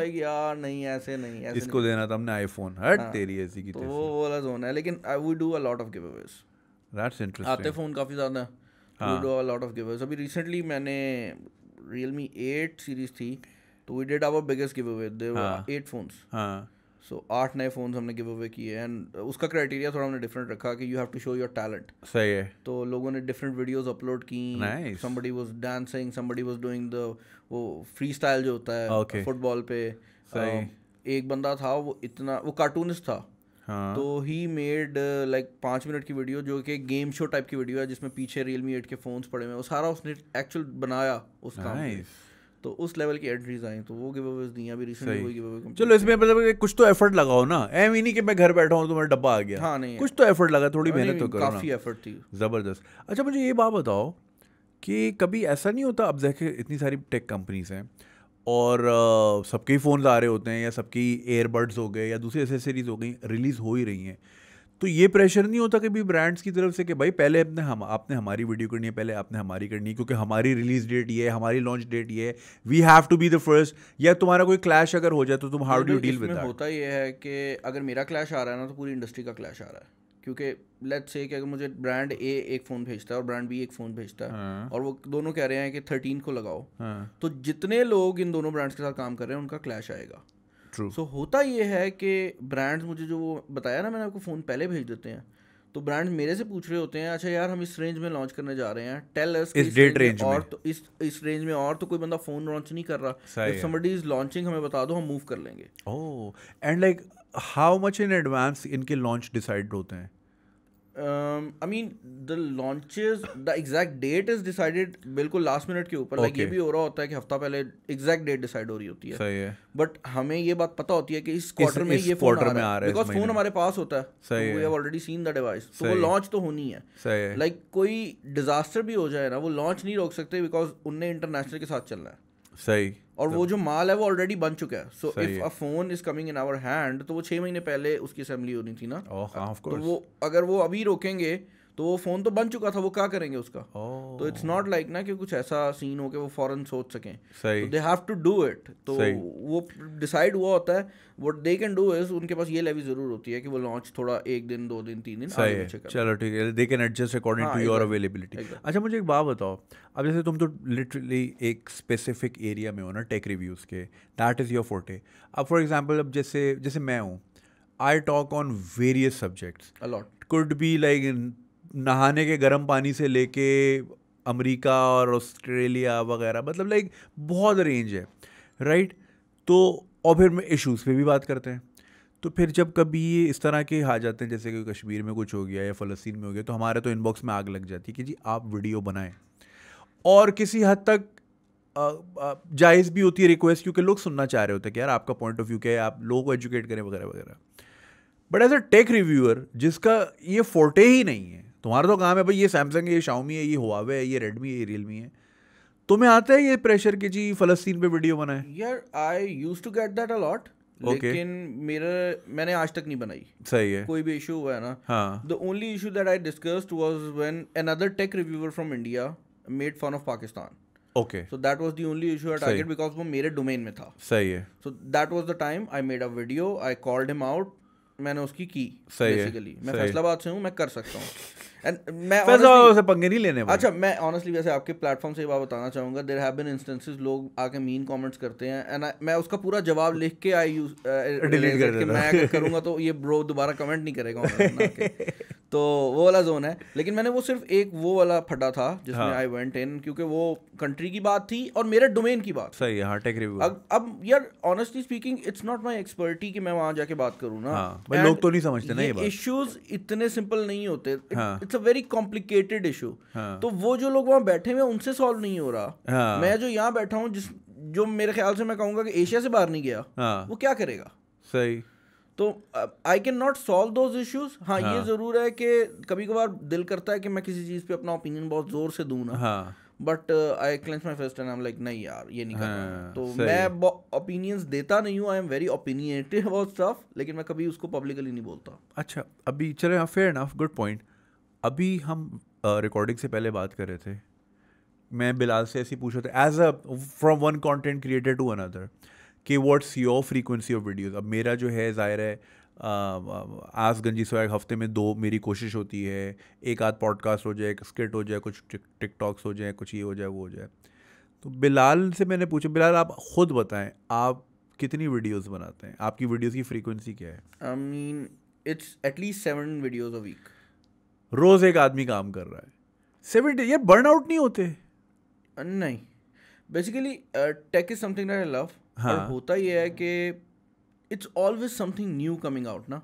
लाइक यार नहीं ऐसे नहीं ऐसे इसको देना था हमने आईफोन हट हाँ, तेरी ऐसी की तो वो वाला जोन है लेकिन I we do a lot of giveaways आते फ़ोन काफ़ी ज़्यादा लॉट ऑफ गिवेज अभी रिसेंटली मैंने रियलमी एट सीरीज़ थी तो we did our biggest giveaway eight phones हाँ सो आठ नए फ़ोन हमने गिव अवे किए एंड उसका क्राइटेरिया थोड़ा हमने डिफरेंट रखा कि you have to show your talent सही है तो लोगों ने डिफरेंट वीडियोस अपलोड की somebody was dancing somebody was doing the वो फ्री स्टाइल जो होता है okay. फुटबॉल पे सही uh, एक बंदा था वो इतना वो कार्टूनिस्ट था हाँ. तो ही मेड लाइक पाँच मिनट की वीडियो जो कि गेम शो टाइप की वीडियो है जिसमें पीछे रियलमी एट के फ़ोन्स पड़े हुए हैं वो सारा उसने एक्चुअल बनाया उस nice. तो उस लेवल की एंट्रीज आई तो वो गिव अवेज दी अभी रिसेंटली कोई गिव अवे चलो इसमें मतलब कुछ तो एफर्ट लगाओ ना एम ही नहीं कि मैं घर बैठा हूँ तो मेरा डब्बा आ गया हाँ नहीं कुछ तो एफर्ट लगा थोड़ी मेहनत तो करो काफ़ी एफर्ट थी ज़बरदस्त अच्छा मुझे ये बात बताओ कि कभी ऐसा नहीं होता अब देखे इतनी सारी टेक कंपनीज हैं और सबके ही फ़ोन आ रहे होते हैं या सबकी एयरबड्स हो गए या दूसरी एसेसरीज हो गई रिलीज़ हो ही रही हैं तो ये प्रेशर नहीं होता कभी ब्रांड्स की तरफ से कि भाई पहले अपने हम आपने हमारी वीडियो करनी है पहले आपने हमारी करनी है क्योंकि हमारी रिलीज डेट ये है हमारी लॉन्च डेट ये है we have to be the first या तुम्हारा कोई क्लैश अगर हो जाए तो तुम हाउ डू डील विद होता ये है कि अगर मेरा क्लैश आ रहा है ना तो पूरी इंडस्ट्री का क्लैश आ रहा है क्योंकि लेट से कि अगर मुझे ब्रांड ए एक फ़ोन भेजता है और ब्रांड बी एक फ़ोन भेजता है हाँ। और वो दोनों कह रहे हैं कि थर्टीन को लगाओ हाँ। तो जितने लोग इन दोनों ब्रांड्स के साथ काम कर रहे हैं उनका क्लैश आएगा ट्रू सो होता ये है कि ब्रांड्स मुझे जो वो बताया ना मैंने आपको फ़ोन पहले भेज देते हैं तो ब्रांड्स मेरे से पूछ रहे होते हैं अच्छा यार हम इस रेंज में लॉन्च करने जा रहे हैं टेल अस इस डेट रेंज में और तो इस इस रेंज में और तो कोई बंदा फोन लॉन्च नहीं कर रहा इफ समबडी इज लॉन्चिंग हमें बता दो हम मूव कर लेंगे oh and like how much in advance इनके लॉन्च डिसाइड होते हैं um, I mean the launches the exact date is decided बिल्कुल last minute के ऊपर लाइक ये भी हो रहा होता है कि हफ्ता पहले exact date decide हो रही होती है सही है but हमें ये बात पता होती है कि इस quarter में ये क्वार्टर में आ रहा है because phone हमारे पास होता है सही है we have already seen the device तो वो launch तो होनी है सही है like, कोई disaster भी हो जाए ना वो launch नहीं रोक सकते because उन्हें international के साथ चलना है सही और तो वो जो माल है वो ऑलरेडी बन चुका है so if a phone is coming in our hand तो वो छह महीने पहले उसकी असेंबली होनी थी ना oh, हाँ, तो वो अगर वो अभी रोकेंगे तो वो फ़ोन तो बन चुका था वो क्या करेंगे उसका oh. तो इट्स नॉट लाइक ना कि कुछ ऐसा सीन हो के वो फॉरन सोच सकें they have to do it तो, तो वो डिसाइड हुआ होता है what they can do is उनके पास ये लेवी ज़रूर होती है कि वो लॉन्च थोड़ा एक दिन दो दिन तीन दिन सही है चलो ठीक है they can adjust according to your availability अच्छा मुझे एक बात बताओ अब जैसे तुम तो लिटरली एक स्पेसिफिक एरिया में हो ना टेक रिव्यूज़ के दैट इज़ योर फोटे अब फॉर एग्जाम्पल अब जैसे जैसे मैं हूँ I talk on various subjects a lot could be like नहाने के गर्म पानी से लेके अमेरिका और ऑस्ट्रेलिया वगैरह मतलब लाइक बहुत रेंज है राइट तो और फिर मैं इश्यूज़ पे भी बात करते हैं तो फिर जब कभी ये इस तरह के आ जाते हैं जैसे कि कश्मीर में कुछ हो गया या फ़लस्तीन में हो गया तो हमारे तो इनबॉक्स में आग लग जाती है कि जी आप वीडियो बनाएं और किसी हद तक जायज़ भी होती है रिक्वेस्ट क्योंकि लोग सुनना चाह रहे होते हैं कि यार आपका पॉइंट ऑफ व्यू क्या है आप लोगों को एजुकेट करें वगैरह वगैरह but as a tech reviewer जिसका ये फोटे ही नहीं है तुम्हारा तो काम है भाई ये सैमसंग है ये शाउमी है ये हुआवे है ये रेडमी है ये रियलमी है तुम्हें आता है ये प्रेशर कि जी फलस्तीन पे वीडियो बनाए यार I use to get that a lot लेकिन मेरा मैंने आज तक नहीं बनाई सही है कोई भी इशू हुआ है ना the only issue that I discussed was when another tech reviewer from India made fun of Pakistan okay so that was the only issue I target because वो मेरे डोमेन में था सही है so that was the time I made a video I called him out मैंने उसकी की बेसिकली मैं फैसलाबाद से हूँ मैं कर सकता हूँ मैं से पंगे नहीं लेने अच्छा मैं ऑनेस्टली वैसे आपके प्लेटफॉर्म से बात बताना देर हैव बिन इंस्टेंसेस लोग आके मीन कमेंट्स करते हैं एंड मैं उसका पूरा जवाब लिख के आई डिलीट uh, uh, कर मैं तो ये ब्रो दोबारा कमेंट नहीं करेगा तो वो वाला जोन है लेकिन मैंने वो सिर्फ एक वो वाला फटा था जिसमें आई वेंट इन क्योंकि वो कंट्री की बात थी और मेरे डोमेन की बात सही है हाँ, टेक रिव्यू अब अब यार honestly speaking it's not my expertise कि मैं वहां जाके बात करूँ ना हाँ, लोग तो नहीं समझते ना ये इश्यूज इतने सिंपल नहीं होते हाँ। It's a very complicated issue हाँ। तो वो जो लोग वहां बैठे हुए उनसे सॉल्व नहीं हो रहा हाँ. मैं जो यहाँ बैठा हूँ जिस जो मेरे ख्याल से मैं कहूंगा कि एशिया से बाहर नहीं गया हाँ. वो क्या करेगा सही तो I can not solve those issues हाँ ये हाँ। ज़रूर है कि कभी कभार दिल करता है कि मैं किसी चीज़ पे अपना ओपिनियन बहुत ज़ोर से दू ना हाँ. But I cleanse my first and like नहीं यार ये नहीं हाँ, तो मैं ओपिनियंस देता नहीं हूँ I am very opinionative about stuff लेकिन मैं कभी उसको पब्लिकली नहीं बोलता अच्छा अभी चले हाँ फेयर इनफ गुड पॉइंट अभी हम रिकॉर्डिंग से पहले बात कर रहे थे मैं बिलाल से ऐसे पूछ रहा था as a from one content creator to another कि what's your frequency of videos अब मेरा जो है ज़ाहिर है आज गंजी स्वैग हफ्ते में दो मेरी कोशिश होती है एक आध पॉडकास्ट हो जाए स्किट हो जाए कुछ टिकटॉक्स हो जाए कुछ ये हो जाए वो हो जाए तो बिलाल से मैंने पूछा बिलाल आप खुद बताएं आप कितनी वीडियोस बनाते हैं आपकी वीडियोस की फ्रीक्वेंसी क्या है I mean it's at least seven videos a week रोज एक आदमी काम कर रहा है सेवेंटी यार बर्न आउट नहीं होते नहीं basically tech is something that I love हाँ होता ये है कि it's always something new coming out ना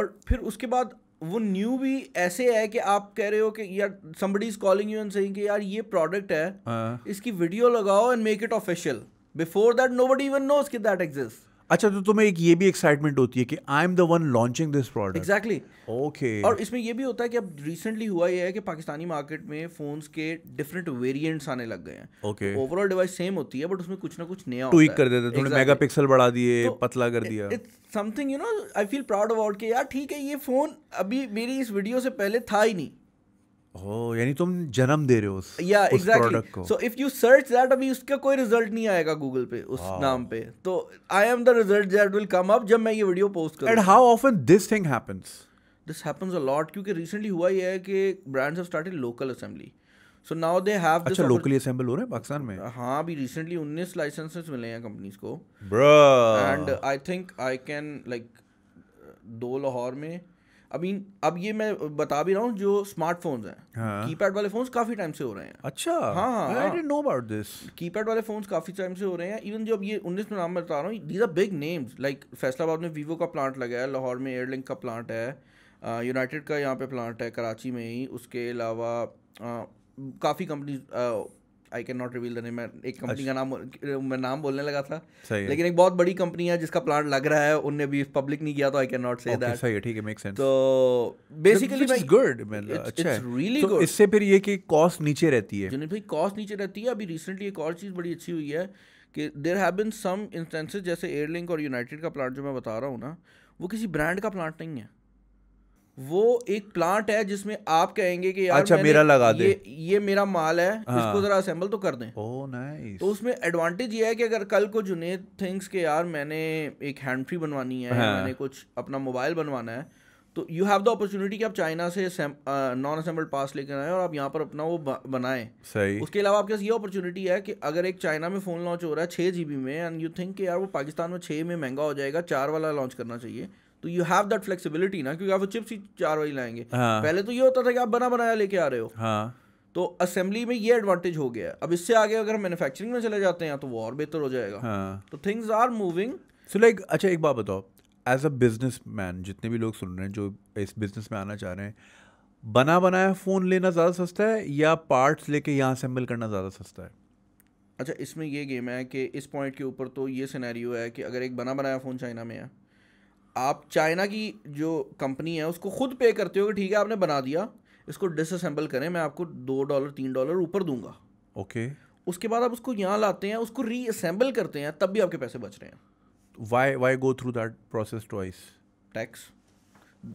और फिर उसके बाद वो न्यू भी ऐसे है कि आप कह रहे हो कि यार somebody is calling you and saying कि यार ये प्रोडक्ट है हाँ. इसकी वीडियो लगाओ and make it official before that nobody even knows कि दैट एग्जिस्ट अच्छा तो तुम्हें एक ये भी एक्साइटमेंट होती है कि I am the one launching this product exactly okay और इसमें ये भी होता है कि अब रिसेंटली हुआ ये है कि पाकिस्तानी मार्केट में फ़ोन्स के डिफरेंट वेरिएंट्स आने लग गए हैं ओके ओवरऑल डिवाइस सेम होती है बट उसमें कुछ ना कुछ नया ट्वीक कर देते मेगा पिक्सल बढ़ा दिए तो पतला कर दिया something you know I feel proud about कि यार ठीक है ये फ़ोन अभी मेरी इस वीडियो से पहले था ही नहीं यानी तुम जन्म दे रहे हो उस या exactly so if you search that अभी उसका कोई रिजल्ट नहीं आएगा गूगल पे उस wow. नाम पे तो I am the result that will come up जब मैं ये वीडियो पोस्ट करूं and how often this thing happens this happens a lot क्योंकि रिसेंटली हुआ ये है कि brands have started local assembly so now they have अच्छा लोकली असेंबल हो रहे हैं पाकिस्तान में हां अभी रिसेंटली 19 लाइसेंसेस मिले हैं कंपनीज को bro and I think I can like दो लाहौर में अभी अब ये मैं बता भी रहा हूँ जो स्मार्टफोन्स हैं की हाँ। कीपैड वाले फोन्स काफ़ी टाइम से हो रहे हैं अच्छा हाँ I dent know about this keypad वाले फोन्स काफ़ी टाइम से हो रहे हैं इवन जो अब ये उन्नीस में नाम बता रहा हूँ these are big names like Faisalabad में वीवो का प्लांट लगा है लाहौर में एयरलिंक का प्लांट है यूनाइटेड का यहाँ पे प्लांट है कराची में ही उसके अलावा काफ़ी companies I can not reveal the name एक कंपनी का अच्छा। नाम मैं नाम बोलने लगा था सही लेकिन एक बहुत बड़ी कंपनी है जिसका प्लांट लग रहा है उनने भी पब्लिक नहीं किया तो I can not say that सही है ठीक है मेक सेंस तो बेसिकली इट्स गुड अच्छा इट्स रियली गुड इससे फिर ये कि कॉस्ट नीचे रहती है जिन्हें भाई कॉस्ट नीचे रहती है अभी रिसेंटली एक और चीज़ बड़ी अच्छी हुई है कि there have been some instances जैसे एयरलिंक और यूनाइटेड का प्लांट जो मैं बता रहा हूँ ना वो किसी ब्रांड का प्लांट नहीं है वो एक प्लांट है जिसमें आप कहेंगे कि यार अच्छा मेरा लगा दे ये, ये मेरा माल है हाँ। इसको जरा असेंबल तो कर दें ओ नाइस तो उसमें एडवांटेज ये है कि अगर कल को जुनेद थिंग्स के यार मैंने एक हैंड फ्री बनवानी है हाँ। मैंने कुछ अपना मोबाइल बनवाना है तो यू हैव द अपॉर्चुनिटी कि आप चाइना से नॉन असेंबल्ड पास लेकर आए और आप यहाँ पर अपना वो बनाए सही उसके अलावा आपके पास ये अपॉर्चुनिटी है कि अगर एक चाइना में फ़ोन लॉन्च हो रहा है छह जीबी में एंड यू थिंक कि यार वो पाकिस्तान में छह में महंगा हो जाएगा चार वाला लॉन्च करना चाहिए तो यू हैव दैट फ्लेक्सिबिलिटी ना क्योंकि आप वो चिप्स ही चार वही लाएंगे हाँ. पहले तो ये होता था कि आप बना बनाया लेके आ रहे हो हाँ. तो असेंबली में ये एडवांटेज हो गया है अब इससे आगे अगर हम मैन्युफैक्चरिंग में चले जाते हैं तो वो और बेहतर हो जाएगा हाँ. तो things are moving so like अच्छा एक बात बताओ एज अ बिजनेस मैन जितने भी लोग सुन रहे हैं जो इस बिजनेस में आना चाह रहे हैं बना बनाया फ़ोन लेना ज़्यादा सस्ता है या पार्ट्स लेके यहाँ असेंबल करना ज़्यादा सस्ता है अच्छा इसमें ये गेम है कि इस पॉइंट के ऊपर तो ये सिनेरियो है कि अगर एक बना बनाया फ़ोन चाइना में है आप चाइना की जो कंपनी है उसको खुद पे करते हो कि ठीक है आपने बना दिया इसको डिसअसेंबल करें मैं आपको दो डॉलर तीन डॉलर ऊपर दूंगा ओके okay. उसके बाद आप उसको यहाँ लाते हैं उसको रीअसेंबल करते हैं तब भी आपके पैसे बच रहे हैं why why go through that process twice tax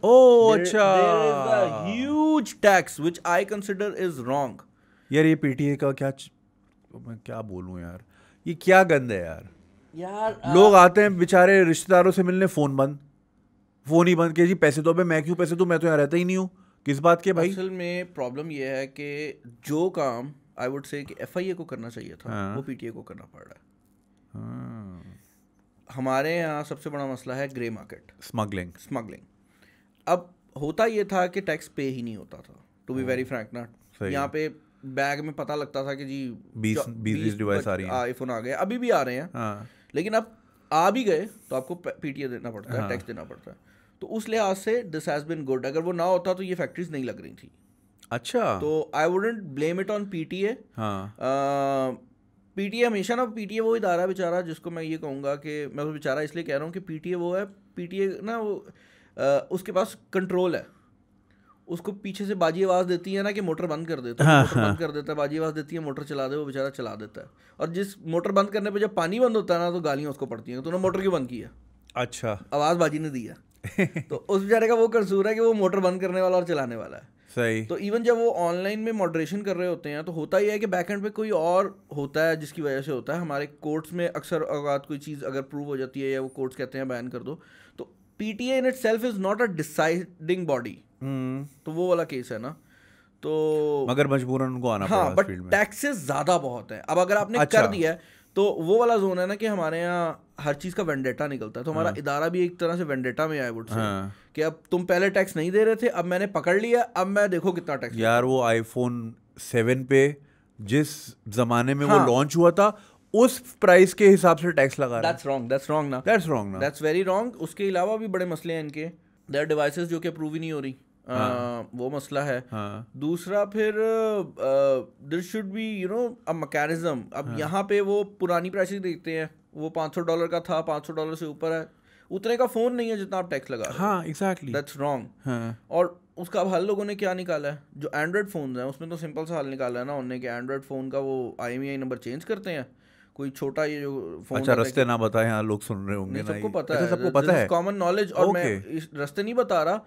oh अच्छा huge tax which I consider is wrong यार ये पीटीए का क्या मैं क्या बोलूँ यार ये क्या गंद है यार यार लोग आते हैं बेचारे रिश्तेदारों से मिलने फ़ोन बंद वो नहीं बन के जी पैसे तो अबे मैं क्यों पैसे तो मैं तो यहाँ रहता ही नहीं हूँ किस बात के भाई असल में प्रॉब्लम ये है कि जो काम आई वुड से आई ए को करना चाहिए था हाँ। वो पी को करना पड़ रहा है हाँ। हमारे यहाँ सबसे बड़ा मसला है ग्रे मार्केट स्मगलिंग स्मगलिंग अब होता ये था कि टैक्स पे ही नहीं होता था टू बी वेरी फ्रैंक ना यहाँ पे बैग में पता लगता था कि जी बीस डिवाइस आ रही है फोन आ गए अभी भी आ रहे हैं हाँ। लेकिन अब आ भी गए तो आपको पीटीए देना पड़ता है टैक्स हाँ। देना पड़ता है तो उस लिहाज से दिस हैज़ बिन गुड अगर वो ना होता तो ये फैक्ट्रीज नहीं लग रही थी अच्छा तो I wouldn't blame it on P T A P T A हमेशा ना पी टी ए वो इदारा बेचारा जिसको मैं ये कहूँगा कि मैं उस बेचारा इसलिए कह रहा हूँ कि पी टी ए वो है पी टी ए ना वो आ, उसके पास कंट्रोल है उसको पीछे से बाजी आवाज देती है ना कि मोटर बंद कर देता है हाँ, मोटर हाँ. बंद कर देता है बाजी आवाज देती है मोटर चला दे वो बेचारा चला देता है और जिस मोटर बंद करने पर जब पानी बंद होता है ना तो गालियाँ उसको पड़ती हैं तो उन्होंने मोटर क्यों बंद किया अच्छा आवाज़ बाजी ने दिया तो उस बेचारे का वो कसूर है कि वो मोटर बंद करने वाला और चलाने वाला है सही तो इवन जब वो ऑनलाइन में मॉडरेशन कर रहे होते हैं तो होता ही है कि बैकहेंड पे कोई और होता है जिसकी वजह से होता है हमारे कोर्ट्स में अक्सर अगर कोई चीज़ अगर प्रूव हो जाती है या वो कोर्ट्स कहते हैं बैन कर दो तो P T in itself is not a deciding body तो वो वाला केस है ना तो मगर मजबूरन उनको आना हाँ बट टैक्सेस ज़्यादा बहुत हैं अब अगर आपने अच्छा। कर दिया तो वो वाला जोन है ना कि हमारे यहाँ हर चीज़ का वेंडेटा निकलता है तो हमारा हाँ. इदारा भी एक तरह से वेंडेटा में आया वुड हाँ. कि अब तुम पहले टैक्स नहीं दे रहे थे अब मैंने पकड़ लिया अब मैं देखो कितना टैक्स यार वो आईफोन सेवन पे जिस जमाने में हाँ. वो लॉन्च हुआ था उस प्राइस के हिसाब से टैक्स लगा दैट्स रॉन्ग दैट्स रॉन्ग ना दैट्स रॉन्ग ना दैट्स वेरी रॉन्ग उसके अलावा भी बड़े मसले हैं इनके देर डिवाइसेस जो कि अप्रूव ही नहीं हो रही हाँ। वो मसला है हाँ। दूसरा फिर this should be you know a mechanism अब हाँ। यहाँ पे वो पुरानी प्राइसेस देखते हैं वो पाँच सौ डॉलर का था पाँच सौ डॉलर से ऊपर है उतने का फ़ोन नहीं है जितना आप टैक्स लगा हाँ एग्जैक्टली दैट्स रॉन्ग और उसका अब हल लोगों ने क्या निकाला है जो एंड्रॉयड फ़ोन है उसमें तो सिंपल सा हल निकाला है ना उन्होंने कि एंड्रॉयड फ़ोन का वो आई नंबर चेंज करते हैं कोई छोटा ये जो फोन अच्छा रस्ते ना बताएं हाँ, लोग सुन रहे होंगे सबको पता अच्छा, है सबको पता है कॉमन नॉलेज और मैं रस्ते नहीं बता रहा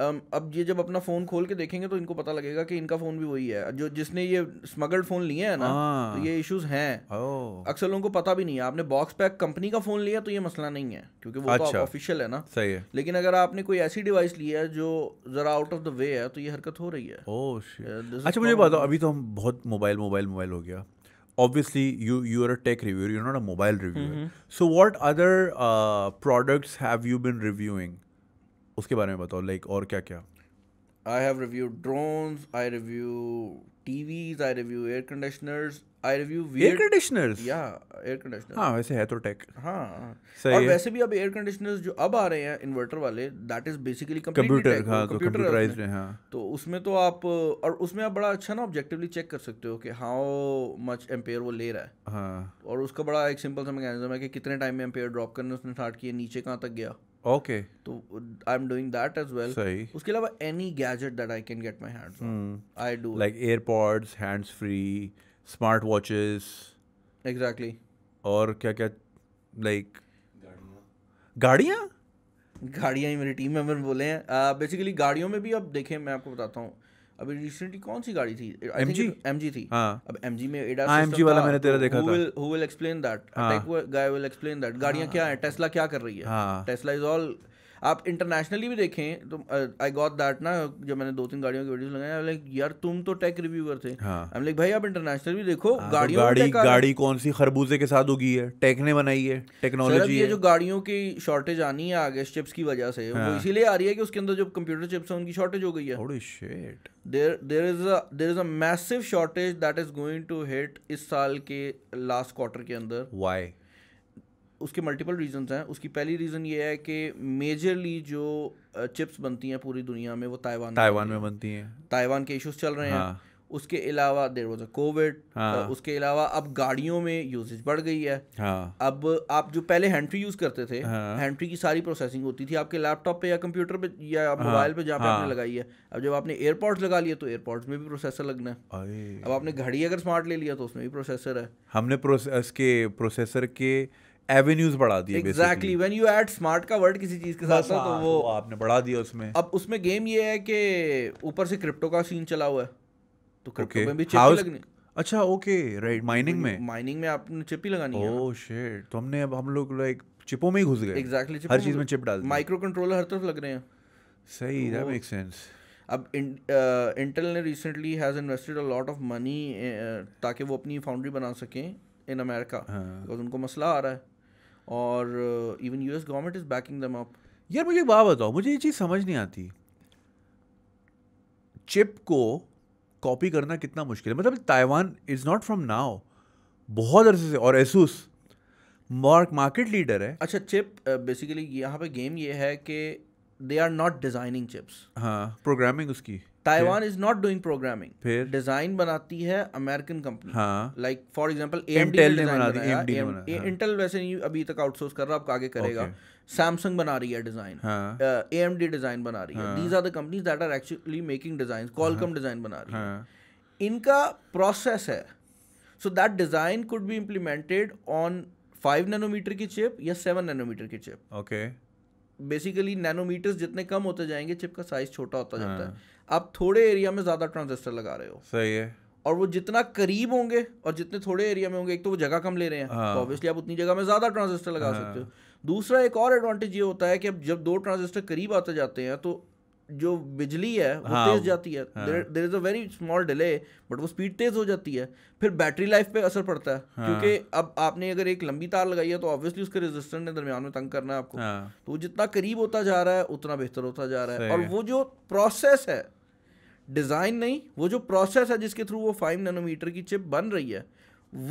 अब ये जब अपना फ़ोन खोल के देखेंगे तो इनको पता लगेगा कि इनका फ़ोन भी वही है जो जिसने ये स्मगल्ड फ़ोन लिए हैं ना हाँ। तो ये इश्यूज़ हैं अक्सर लोगों को पता भी नहीं है आपने बॉक्स पैक कंपनी का फ़ोन लिया तो ये मसला नहीं है क्योंकि वो तो अच्छा। तो ऑफिशियल है ना सही है लेकिन अगर आपने कोई ऐसी डिवाइस लिया है जो ज़रा आउट ऑफ द वे है तो ये हरकत हो रही है अच्छा मुझे बताओ अभी तो हम बहुत मोबाइल मोबाइल मोबाइल हो गया obviously you you are a tech reviewer you're not a mobile reviewer mm-hmm. so what other uh, products have you been reviewing उसके बारे में बताओ लाइक और क्या क्या I have review drones I review TVs I review air conditioners I review air conditioners या एयर कंडीशनर हाँ वैसे है तो टेक हाँ और वैसे भी अब एयर कंडीशनर्स जो अब आ रहे हैं इन्वर्टर वाले दैट इज बेसिकली कंप्यूटर हाँ तो कंप्यूटराइज्ड है हाँ तो उसमें तो आप और उसमें आप बड़ा अच्छा ना ऑब्जेक्टिवली चेक कर सकते हो कि हाउ मच एम्पेयर वो ले रहा है हाँ और उसका बड़ा एक सिंपल सा मैकेनिज्म है कि कितने टाइम में एम्पेयर ड्रॉप करने उसने स्टार्ट किया नीचे कहाँ तक गया ओके तो I am doing that as well उसके अलावा any gadget that I can get my hands on I do like AirPods hands free smart watches exactly और क्या क्या लाइक गाड़ियाँ गाड़ियाँ ही मेरी टीम मेंबर बोले हैं बेसिकली uh, गाड़ियों में भी अब देखें मैं आपको बताता हूँ अभी रिसेंटली कौन सी गाड़ी थी एमजी एमजी थी हां अब एमजी में एडा सिस्टम एमजी वाला मैंने तेरा देखा था will, who will explain that हाँ. tech guy will explain that गाड़ियाँ हाँ। क्या है टेस्ला क्या कर रही है टेस्ला इज ऑल आप इंटरनेशनली भी देखें तो आई गॉट दैट ना जब मैंने दो तीन गाड़ियों की वीडियो लगाया लाइक यार तुम तो टेक रिव्यूअर थे हाँ. लाइक भाई आप इंटरनेशनल भी देखो हाँ, तो गाड़ियों तो गाड़ी गाड़ी कौन सी खरबूजे के साथ उगी है टेक ने बनाई है टेक्नोलॉजी ये जो गाड़ियों की शॉर्टेज आनी है आगे चिप्स की वजह से वो हाँ। इसीलिए आ रही है कि उसके अंदर जो कंप्यूटर चिप्स है उनकी शॉर्टेज हो गई है there is a is a massive shortage that is going to hit इस साल के लास्ट क्वार्टर के अंदर वाई उसके मल्टीपल रीजंस हैं उसकी पहली रीज़न ये है कि मेजरली जो चिप्स बनती हैं पूरी दुनिया में वो ताइवान ताइवान में बनती हैं ताइवान के इश्यूज चल रहे हाँ. हैं उसके अलावा देर वॉज अ कोविड हाँ। उसके अलावा अब गाड़ियों में यूजेज बढ़ गई है हाँ. अब आप जो पहले हैंड्री यूज करते थे हाँ. हैंड्री की सारी प्रोसेसिंग होती थी आपके लैपटॉप पे या कंप्यूटर पे या हाँ. मोबाइल पे जहाँ पे आपने हाँ। लगाई है अब जब आपने एयरपोर्ट्स लगा लिए तो एयरपोर्ट्स में भी प्रोसेसर लगना है अब आपने घड़ी अगर स्मार्ट ले लिया तो उसमें भी प्रोसेसर है हमने प्रोसेस के प्रोसेसर के एवेन्यूज बढ़ा दिए exactly when you add smart का वर्ड किसी चीज के साथ तो हाँ, वो आपने बढ़ा दिया उसमें अब उसमें गेम ये है कि ऊपर से क्रिप्टो का सीन चला हुआ है तो क्रिप्टो में भी चिप लगनी अच्छा ओके राइट माइनिंग में माइनिंग में आपने चिप ही लगानी है ओह oh, शिट तो हमने अब हम लोग लाइक चिपों में ही घुस गए एग्जैक्टली हर चीज में चिप डाल माइक्रो कंट्रोलर हर तरफ लग रहे हैं सही दैट मेक सेंस अब इंटेल ने recently has invested a lot of money ताकि वो अपनी फाउंड्री बना सकें इन अमेरिका बिकॉज उनको मसला आ रहा है और even US government is backing them up यार मुझे एक बात बताओ मुझे ये चीज़ समझ नहीं आती चिप को कॉपी करना कितना मुश्किल है मतलब Taiwan is not from now बहुत अरसे से और एसूस मार्क मार्केट लीडर है अच्छा चिप बेसिकली uh, यहाँ पे गेम ये है कि they are not designing chips हाँ प्रोग्रामिंग उसकी Taiwan is not doing programming फिर डिजाइन बनाती है American company like for example AMD Intel वैसे नहीं अभी तक आउटसोर्स कर रहा अब आगे करेगा सैमसंग बना रही है design A M D design बना रही है these are the companies that are actually making design Qualcomm design बना रही है हाँ। इनका प्रोसेस है so that design could be implemented on five nanometer की चिप या सेवन नैनोमीटर की चिप ओके बेसिकली नैनोमीटर्स जितने कम होते जाएंगे चिप का साइज छोटा होता जाता है हाँ। आप थोड़े एरिया में ज़्यादा ट्रांजिस्टर लगा रहे हो सही है और वो जितना करीब होंगे और जितने थोड़े एरिया में होंगे एक तो वो जगह कम ले रहे हैं हाँ। तो ऑब्वियसली आप उतनी जगह में ज़्यादा ट्रांजिस्टर लगा हाँ। सकते हो दूसरा एक और एडवांटेज ये होता है कि अब जब दो ट्रांजिस्टर करीब आते जाते हैं तो जो बिजली है वो हाँ, तेज जाती है there is a very small delay but वो स्पीड तेज हो जाती है फिर बैटरी लाइफ पे असर पड़ता है हाँ, क्योंकि अब आपने अगर एक लंबी तार लगाई है तो ऑब्वियसली उसके रेजिस्टेंस ने दरमियान में तंग करना है आपको हाँ, तो वो जितना करीब होता जा रहा है उतना बेहतर होता जा रहा है और वो जो प्रोसेस है डिज़ाइन नहीं वो जो प्रोसेस है जिसके थ्रू वो फाइव नैनोमीटर की चिप बन रही है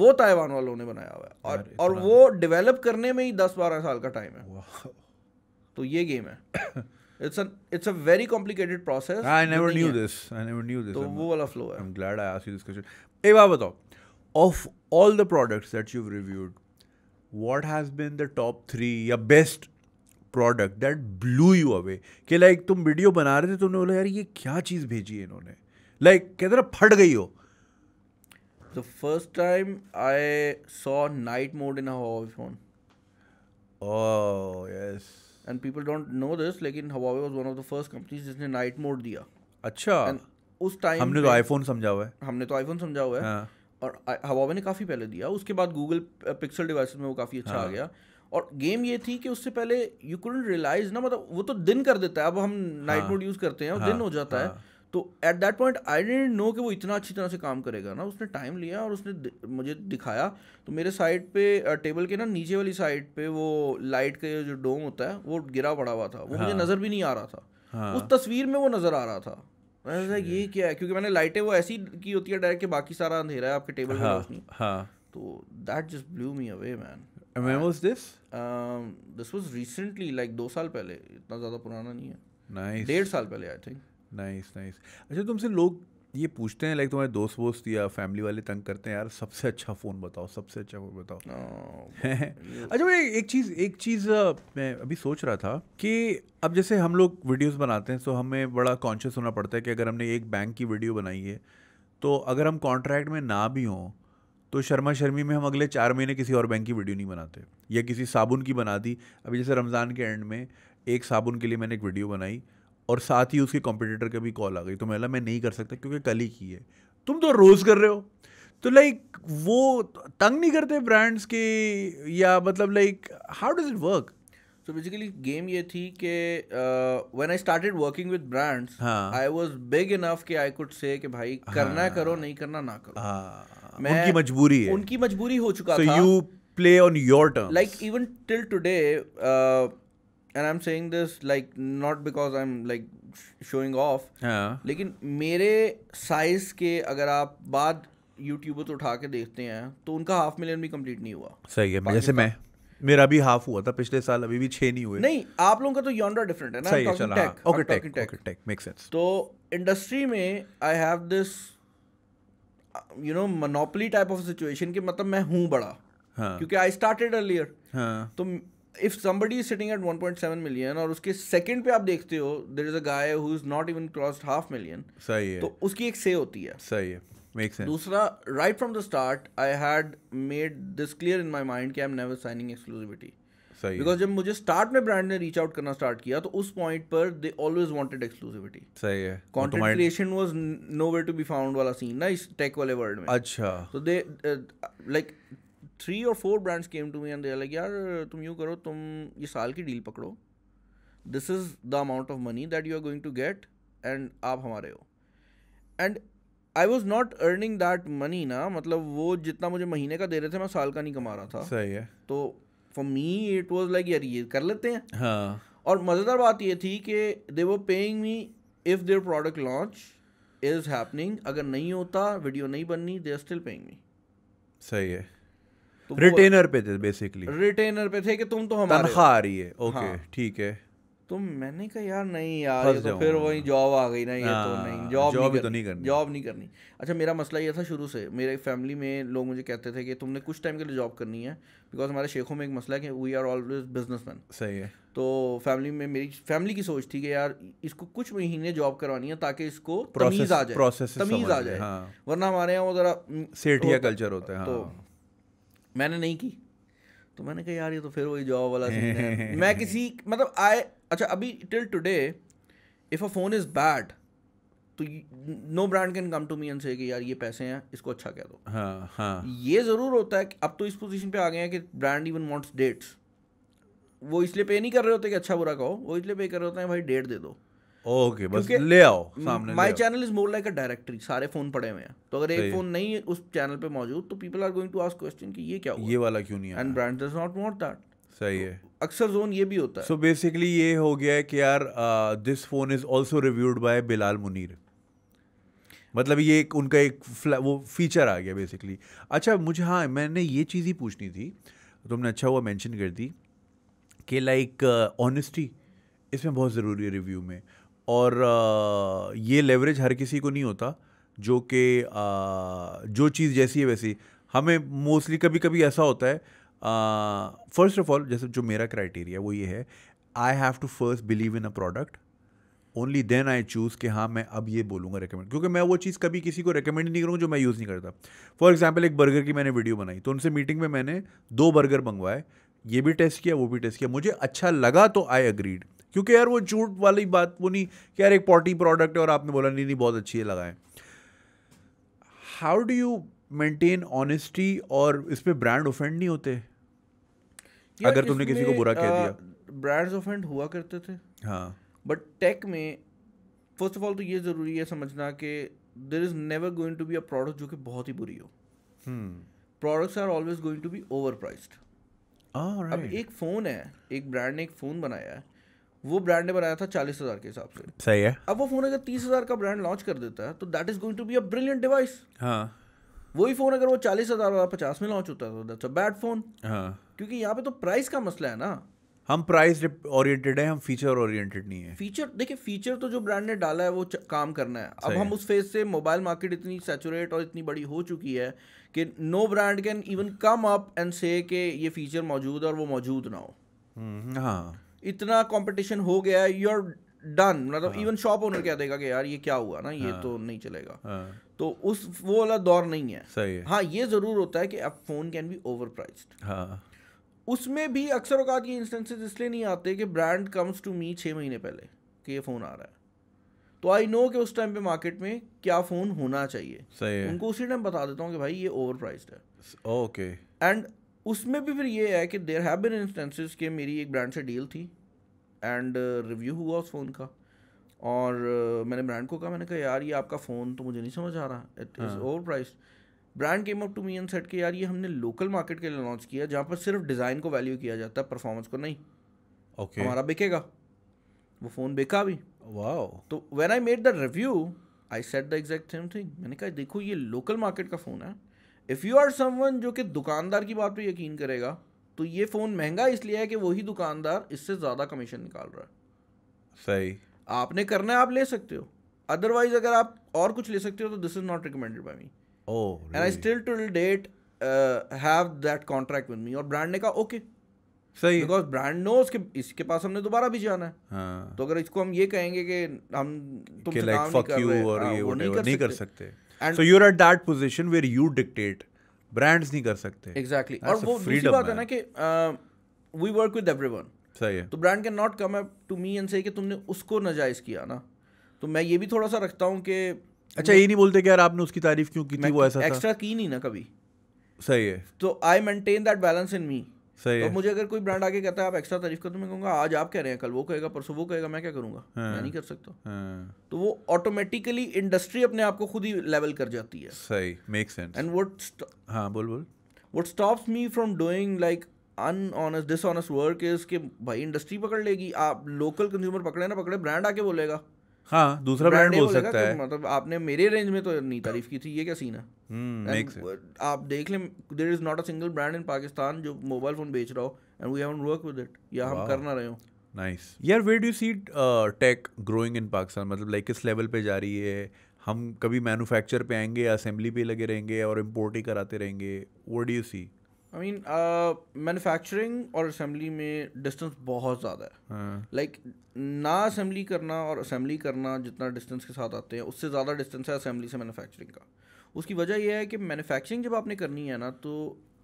वो ताइवान वालों ने बनाया हुआ है और और वो डेवलप करने में ही दस बारह साल का टाइम है तो ये गेम है it's an it's a very complicated process i never knew hai. this i never knew this so I'm, wo wala flow hai. i'm glad i asked you this question hey baba batao of all the products that you've reviewed what has been the top 3 your best product that blew you away कि लाइक तुम वीडियो बना रहे थे तुमने बोला यार ये क्या चीज़ भेजी है इन्होंने लाइक like, कहते ना फट गई हो the first time I saw night mode in Huawei phone yes and people don't know this लेकिन Huawei was one of the first companies जिसने नाइट मोड दिया अच्छा and उस टाइम हमने तो आईफोन समझा हुआ है हमने तो आईफोन समझा हुआ है हाँ. और हवावे ने काफ़ी पहले दिया उसके बाद गूगल पिक्सल डिवाइस में वो काफ़ी अच्छा हाँ. आ गया और गेम ये थी कि उससे पहले यू कुडेंट रियलाइज ना मतलब वो तो दिन कर देता है अब हम नाइट मोड यूज़ करते हैं और हाँ, दिन हो जाता है हाँ। तो at that point I dent know कि वो इतना अच्छी तरह से काम करेगा ना उसने टाइम लिया और उसने मुझे दिखाया तो मेरे साइड पे टेबल के ना नीचे वाली साइड पे वो लाइट के जो डोम होता है वो गिरा पड़ा हुआ था वो हाँ, मुझे नज़र भी नहीं आ रहा था हाँ, उस तस्वीर में वो नज़र आ रहा था मैंने ये क्या है क्योंकि मैंने लाइटें वो ऐसी की होती है डायरेक्ट कि बाकी सारा अंधेरा है आपके टेबल हाँ। में रोशनी हाँ, तो that just blew me away man and when was this this was recently like दो साल पहले इतना ज़्यादा पुराना नहीं है नाइस डेढ़ साल पहले आई थिंक नाइस नाइस अच्छा तुमसे लोग ये पूछते हैं लाइक तुम्हारे दोस्त वोस्त या फैमिली वाले तंग करते हैं यार सबसे अच्छा फ़ोन बताओ सबसे अच्छा फ़ोन बताओ अच्छा भाई एक चीज़ एक चीज़ मैं अभी सोच रहा था कि अब जैसे हम लोग वीडियोस बनाते हैं तो हमें बड़ा कॉन्शियस होना पड़ता है कि अगर हमने एक बैंक की वीडियो बनाई है तो अगर हम कॉन्ट्रैक्ट में ना भी हों तो शर्मा शर्मी में हम अगले चार महीने किसी और बैंक की वीडियो नहीं बनाते या किसी साबुन की बना दी अभी जैसे रमज़ान के एंड में एक साबुन के लिए मैंने एक वीडियो बनाई और साथ ही उसके कॉम्पिटिटर का भी कॉल आ गई तो मैं मैं नहीं कर सकता क्योंकि कल ही की है तुम तो रोज़ कर रहे हो तो लाइक वो तंग नहीं करते ब्रांड्स के या मतलब like how does it work so basically game ये थी कि when I started working with brands I was big enough कि आई कुड से कि भाई करना हाँ, करो नहीं करना ना करो हाँ, मैं उनकी मजबूरी है उनकी मजबूरी हो चुका so था you play on your term like even till today and I am saying this like not because I am like showing off लेकिन मेरे साइज के अगर आप बाद यूट्यूबर्स तो उठा के देखते हैं तो उनका हाफ मिलियन भी कंप्लीट नहीं हुआ सही है जैसे मैं मेरा भी हाफ हुआ था पिछले साल अभी भी छः नहीं हुए नहीं आप लोगों का तो यॉन्डा डिफरेंट है ना सही है चलो okay take take make sense तो इंडस्ट्री में I have this you know monopoly type of situation कि मतलब मैं हूँ बड़ा हाँ. क्योंकि आई स्टार्टेड अर्लियर तो if somebody is sitting at 1.7 million और उसके सेकंड पे आप देखते हो there is a guy who is not even crossed half million सही है तो उसकी एक से होती है सही है दूसरा right from the start I had made this clear in my mind कि I am never signing exclusivity सही बिकॉज जब मुझे स्टार्ट में ब्रांड ने रीच आउट करना स्टार्ट किया तो उस पॉइंट पर दे ऑलवेज वॉन्टेड एक्सक्लूसिविटी सही है content creation no way to be found वाला सीन ना इस टेक वाले वर्ल्ड में अच्छा तो दे लाइक थ्री और four brands came to me and they like यार तुम यू करो तुम ये साल की डील पकड़ो this is the amount of money that you are going to get and आप हमारे हो and I was not earning that money ना मतलब वो जितना मुझे महीने का दे रहे थे मैं साल का नहीं कमा रहा था सही है तो for me it was like यार ये कर लेते हैं हाँ और मज़ेदार बात ये थी कि दे वो paying me if their product launch is happening अगर नहीं होता वीडियो नहीं बननी they are still paying me सही है तो रिटेनर पे थे बेसिकली रिटेनर पे थे कि तुम तो हमारे तनख्वाह आ रही है ओके हाँ। ठीक हाँ. है तो मैंने कहा यार नहीं यार ये तो फिर वही जॉब आ गई ना ये आ, तो हाँ, नहीं जॉब नहीं, तो नहीं करनी जॉब नहीं करनी अच्छा मेरा मसला ये था शुरू से मेरे फैमिली में लोग मुझे कहते थे कि तुमने कुछ टाइम के लिए जॉब करनी है बिकॉज हमारे शेखों में एक मसला है कि वी आर ऑलवेज बिजनेसमैन सही है तो फैमिली में मेरी फैमिली की सोच थी कि यार इसको कुछ महीने जॉब करवानी है ताकि इसको तमीज आ जाए तमीज आ जाए हाँ। वरना हमारे यहाँ वो जरा सेठिया कल्चर होता है तो हाँ। मैंने नहीं की तो मैंने कहा यार ये तो फिर वही जॉब वाला सीन है मैं किसी मतलब आए अच्छा अभी till today if a phone is bad तो no brand can come to me and say कि यार ये पैसे हैं इसको अच्छा कह दो हाँ, हाँ। ये ज़रूर होता है कि अब तो इस पोजीशन पे आ गए हैं कि ब्रांड इवन वांट्स डेट्स वो इसलिए पे नहीं कर रहे होते कि अच्छा बुरा कहो वो इसलिए पे कर रहे होते हैं भाई डेट दे दो ओके बस ले आओ सामने my channel is more like a directory सारे फोन पड़े हुए हैं तो अगर एक फोन नहीं है उस चैनल पे मौजूद तो people are going to ask question कि ये क्या हुआ ये वाला क्यों नहीं and brand does not want that सही तो है अक्सर जोन ये भी होता है सो बेसिकली ये हो गया है कि यार this phone is also reviewed by Bilal Munir मतलब ये एक उनका एक वो फीचर आ गया बेसिकली अच्छा मुझे हाँ मैंने ये चीज़ ही पूछनी थी तो तुमने अच्छा हुआ मेंशन कर दी कि लाइक ऑनेस्टी इसमें बहुत ज़रूरी है रिव्यू में और ये लेवरेज हर किसी को नहीं होता जो कि जो चीज़ जैसी है वैसी हमें मोस्टली कभी कभी ऐसा होता है फर्स्ट ऑफ ऑल जैसे जो मेरा क्राइटेरिया वो ये है I have to first believe in a product only then I choose कि हाँ मैं अब ये बोलूँगा रिकमेंड क्योंकि मैं वो चीज़ कभी किसी को रिकमेंड नहीं करूँगा जो मैं यूज़ नहीं करता फॉर एग्जाम्पल एक बर्गर की मैंने वीडियो बनाई तो उनसे मीटिंग में मैंने दो बर्गर मंगवाए ये भी टेस्ट किया वो भी टेस्ट किया मुझे अच्छा लगा तो आई अग्रीड क्योंकि यार वो झूठ वाली बात वो नहीं कि यार एक पॉटी प्रोडक्ट है और आपने बोला नहीं नहीं बहुत अच्छी है लगाए how do you maintain honesty और इसमें ब्रांड ऑफेंड नहीं होते अगर तुमने किसी को बुरा कह दिया ब्रांड्स ऑफेंड हुआ करते थे हाँ बट टेक में फर्स्ट ऑफ ऑल तो ये ज़रूरी है समझना कि there is never going to be a product जो कि बहुत ही बुरी हो products are always going to be overpriced अब एक फ़ोन है एक ब्रांड ने एक फ़ोन बनाया है वो ब्रांड ने बनाया था चालीस हज़ार के हिसाब से सही है अब वो फ़ोन अगर तीस हज़ार का ब्रांड लॉन्च कर देता है तो that is going to be a brilliant device हाँ वही फ़ोन अगर वो चालीस हज़ार वाला पचास में लॉन्च होता है तो दैट्स अ बैड फ़ोन हाँ क्योंकि यहाँ पे तो प्राइस का मसला है ना हम प्राइस ओरिएंटेड है हम फीचर ओरिएंटेड नहीं है फीचर देखिए फीचर तो जो ब्रांड ने डाला है वो काम करना है अब हम उस फेज से मोबाइल मार्केट इतनी सेचुरेट और इतनी बड़ी हो चुकी है कि no brand can even come up and say कि ये फीचर मौजूद है और वो मौजूद ना हो हम्म, हाँ इतना कंपटीशन हो गया यू आर डन मतलब इवन शॉप ओनर क्या देगा कि यार ये क्या हुआ ना ये हाँ। तो नहीं चलेगा हाँ। तो उस वो वाला दौर नहीं है सही है हाँ ये ज़रूर होता है कि अब phone can be overpriced उसमें भी अक्सर औकात ये इंस्टेंसेज इसलिए नहीं आते कि ब्रांड कम्स टू मी छः महीने पहले कि ये फ़ोन आ रहा है तो आई नो कि उस टाइम पे मार्केट में क्या फ़ोन होना चाहिए सही है उनको उसी टाइम बता देता हूँ कि भाई ये ओवर प्राइज है ओके एंड उसमें भी फिर ये है कि देर हैव बिन इंस्टेंसेस के मेरी एक ब्रांड से डील थी एंड रिव्यू uh, हुआ उस फ़ोन का और uh, मैंने ब्रांड को कहा मैंने कहा यार ये आपका फ़ोन तो मुझे नहीं समझ आ रहा it is overprice brand came up to me and said के यार ये हमने लोकल मार्केट के लिए लॉन्च किया जहाँ पर सिर्फ डिज़ाइन को वैल्यू किया जाता है परफॉर्मेंस को नहीं ओके okay. हमारा बिकेगा वो फ़ोन बिका भी वाह तो when I made the review I said the exact same thing मैंने कहा देखो ये लोकल मार्केट का फ़ोन है इफ़ यू आर समवन जो कि दुकानदार की बात पे यकीन करेगा तो ये फ़ोन महंगा इसलिए है कि वही दुकानदार इससे ज़्यादा कमीशन निकाल रहा है सही आपने करना है आप ले सकते हो अदरवाइज अगर आप और कुछ ले सकते हो तो this is not recommended by me and I still to date have that contract with me और ब्रांड ने कहा ओके सही बिकॉज ब्रांड नो उसके इसके पास हमने दोबारा भी जाना है हाँ. तो अगर इसको हम ये कहेंगे कि हम तुमसे काम नहीं कर रहे और हाँ, ये वो नहीं कर सकते and so you are at that position where you dictate brands नहीं कर सकते एग्जैक्टली exactly. और वो दूसरी बात है ना कि वी वर्क विद एवरीवन सही है तो brand can not come up to me and say कि तुमने उसको नजायज किया ना तो मैं ये भी थोड़ा सा रखता हूँ कि अच्छा ये नहीं बोलते कि यार आपने उसकी तारीफ क्यों की थी वो ऐसा एक्स्ट्रा की नहीं ना कभी सही है तो I maintain that balance in me सही तो मुझे अगर कोई ब्रांड आके कहता है आप एक्स्ट्रा तारीफ करते मैं कहूँगा आज आप कह रहे हैं कल वो कहेगा परसों वो कहेगा मैं क्या करूँगा मैं हाँ। नहीं कर सकता हाँ। तो वो ऑटोमेटिकली इंडस्ट्री अपने आप को खुद ही लेवल कर जाती है सही मेक सेंस एंड व्हाट हाँ बोल बोल what stops me from doing like unhonest dishonest work is के भाई इंडस्ट्री पकड़ लेगी आप लोकल कंज्यूमर पकड़े ना पकड़े ब्रांड आके बोलेगा हाँ दूसरा ब्रांड बोल सकता है मतलब आपने मेरे रेंज में तो नहीं तारीफ की थी ये क्या सीन है हम्म, आप देख लें there is not a single brand in Pakistan जो मोबाइल फोन बेच रहा हो and we haven't work with it या हम करना रहे हो नाइस यार where do see tech growing in Pakistan मतलब लाइक किस लेवल पे जा रही है हम कभी मैन्युफैक्चर पे आएंगे या असेंबली पे लगे रहेंगे और इम्पोर्ट ही कराते रहेंगे वो do you see I mean manufacturing और असेंबली में डिस्टेंस बहुत ज़्यादा है लाइक हाँ। like, ना असेंबली करना और असेंबली करना जितना डिस्टेंस के साथ आते हैं उससे ज़्यादा डिस्टेंस है असेंबली से मैन्युफैक्चरिंग का उसकी वजह यह है कि मैन्युफैक्चरिंग जब आपने करनी है ना तो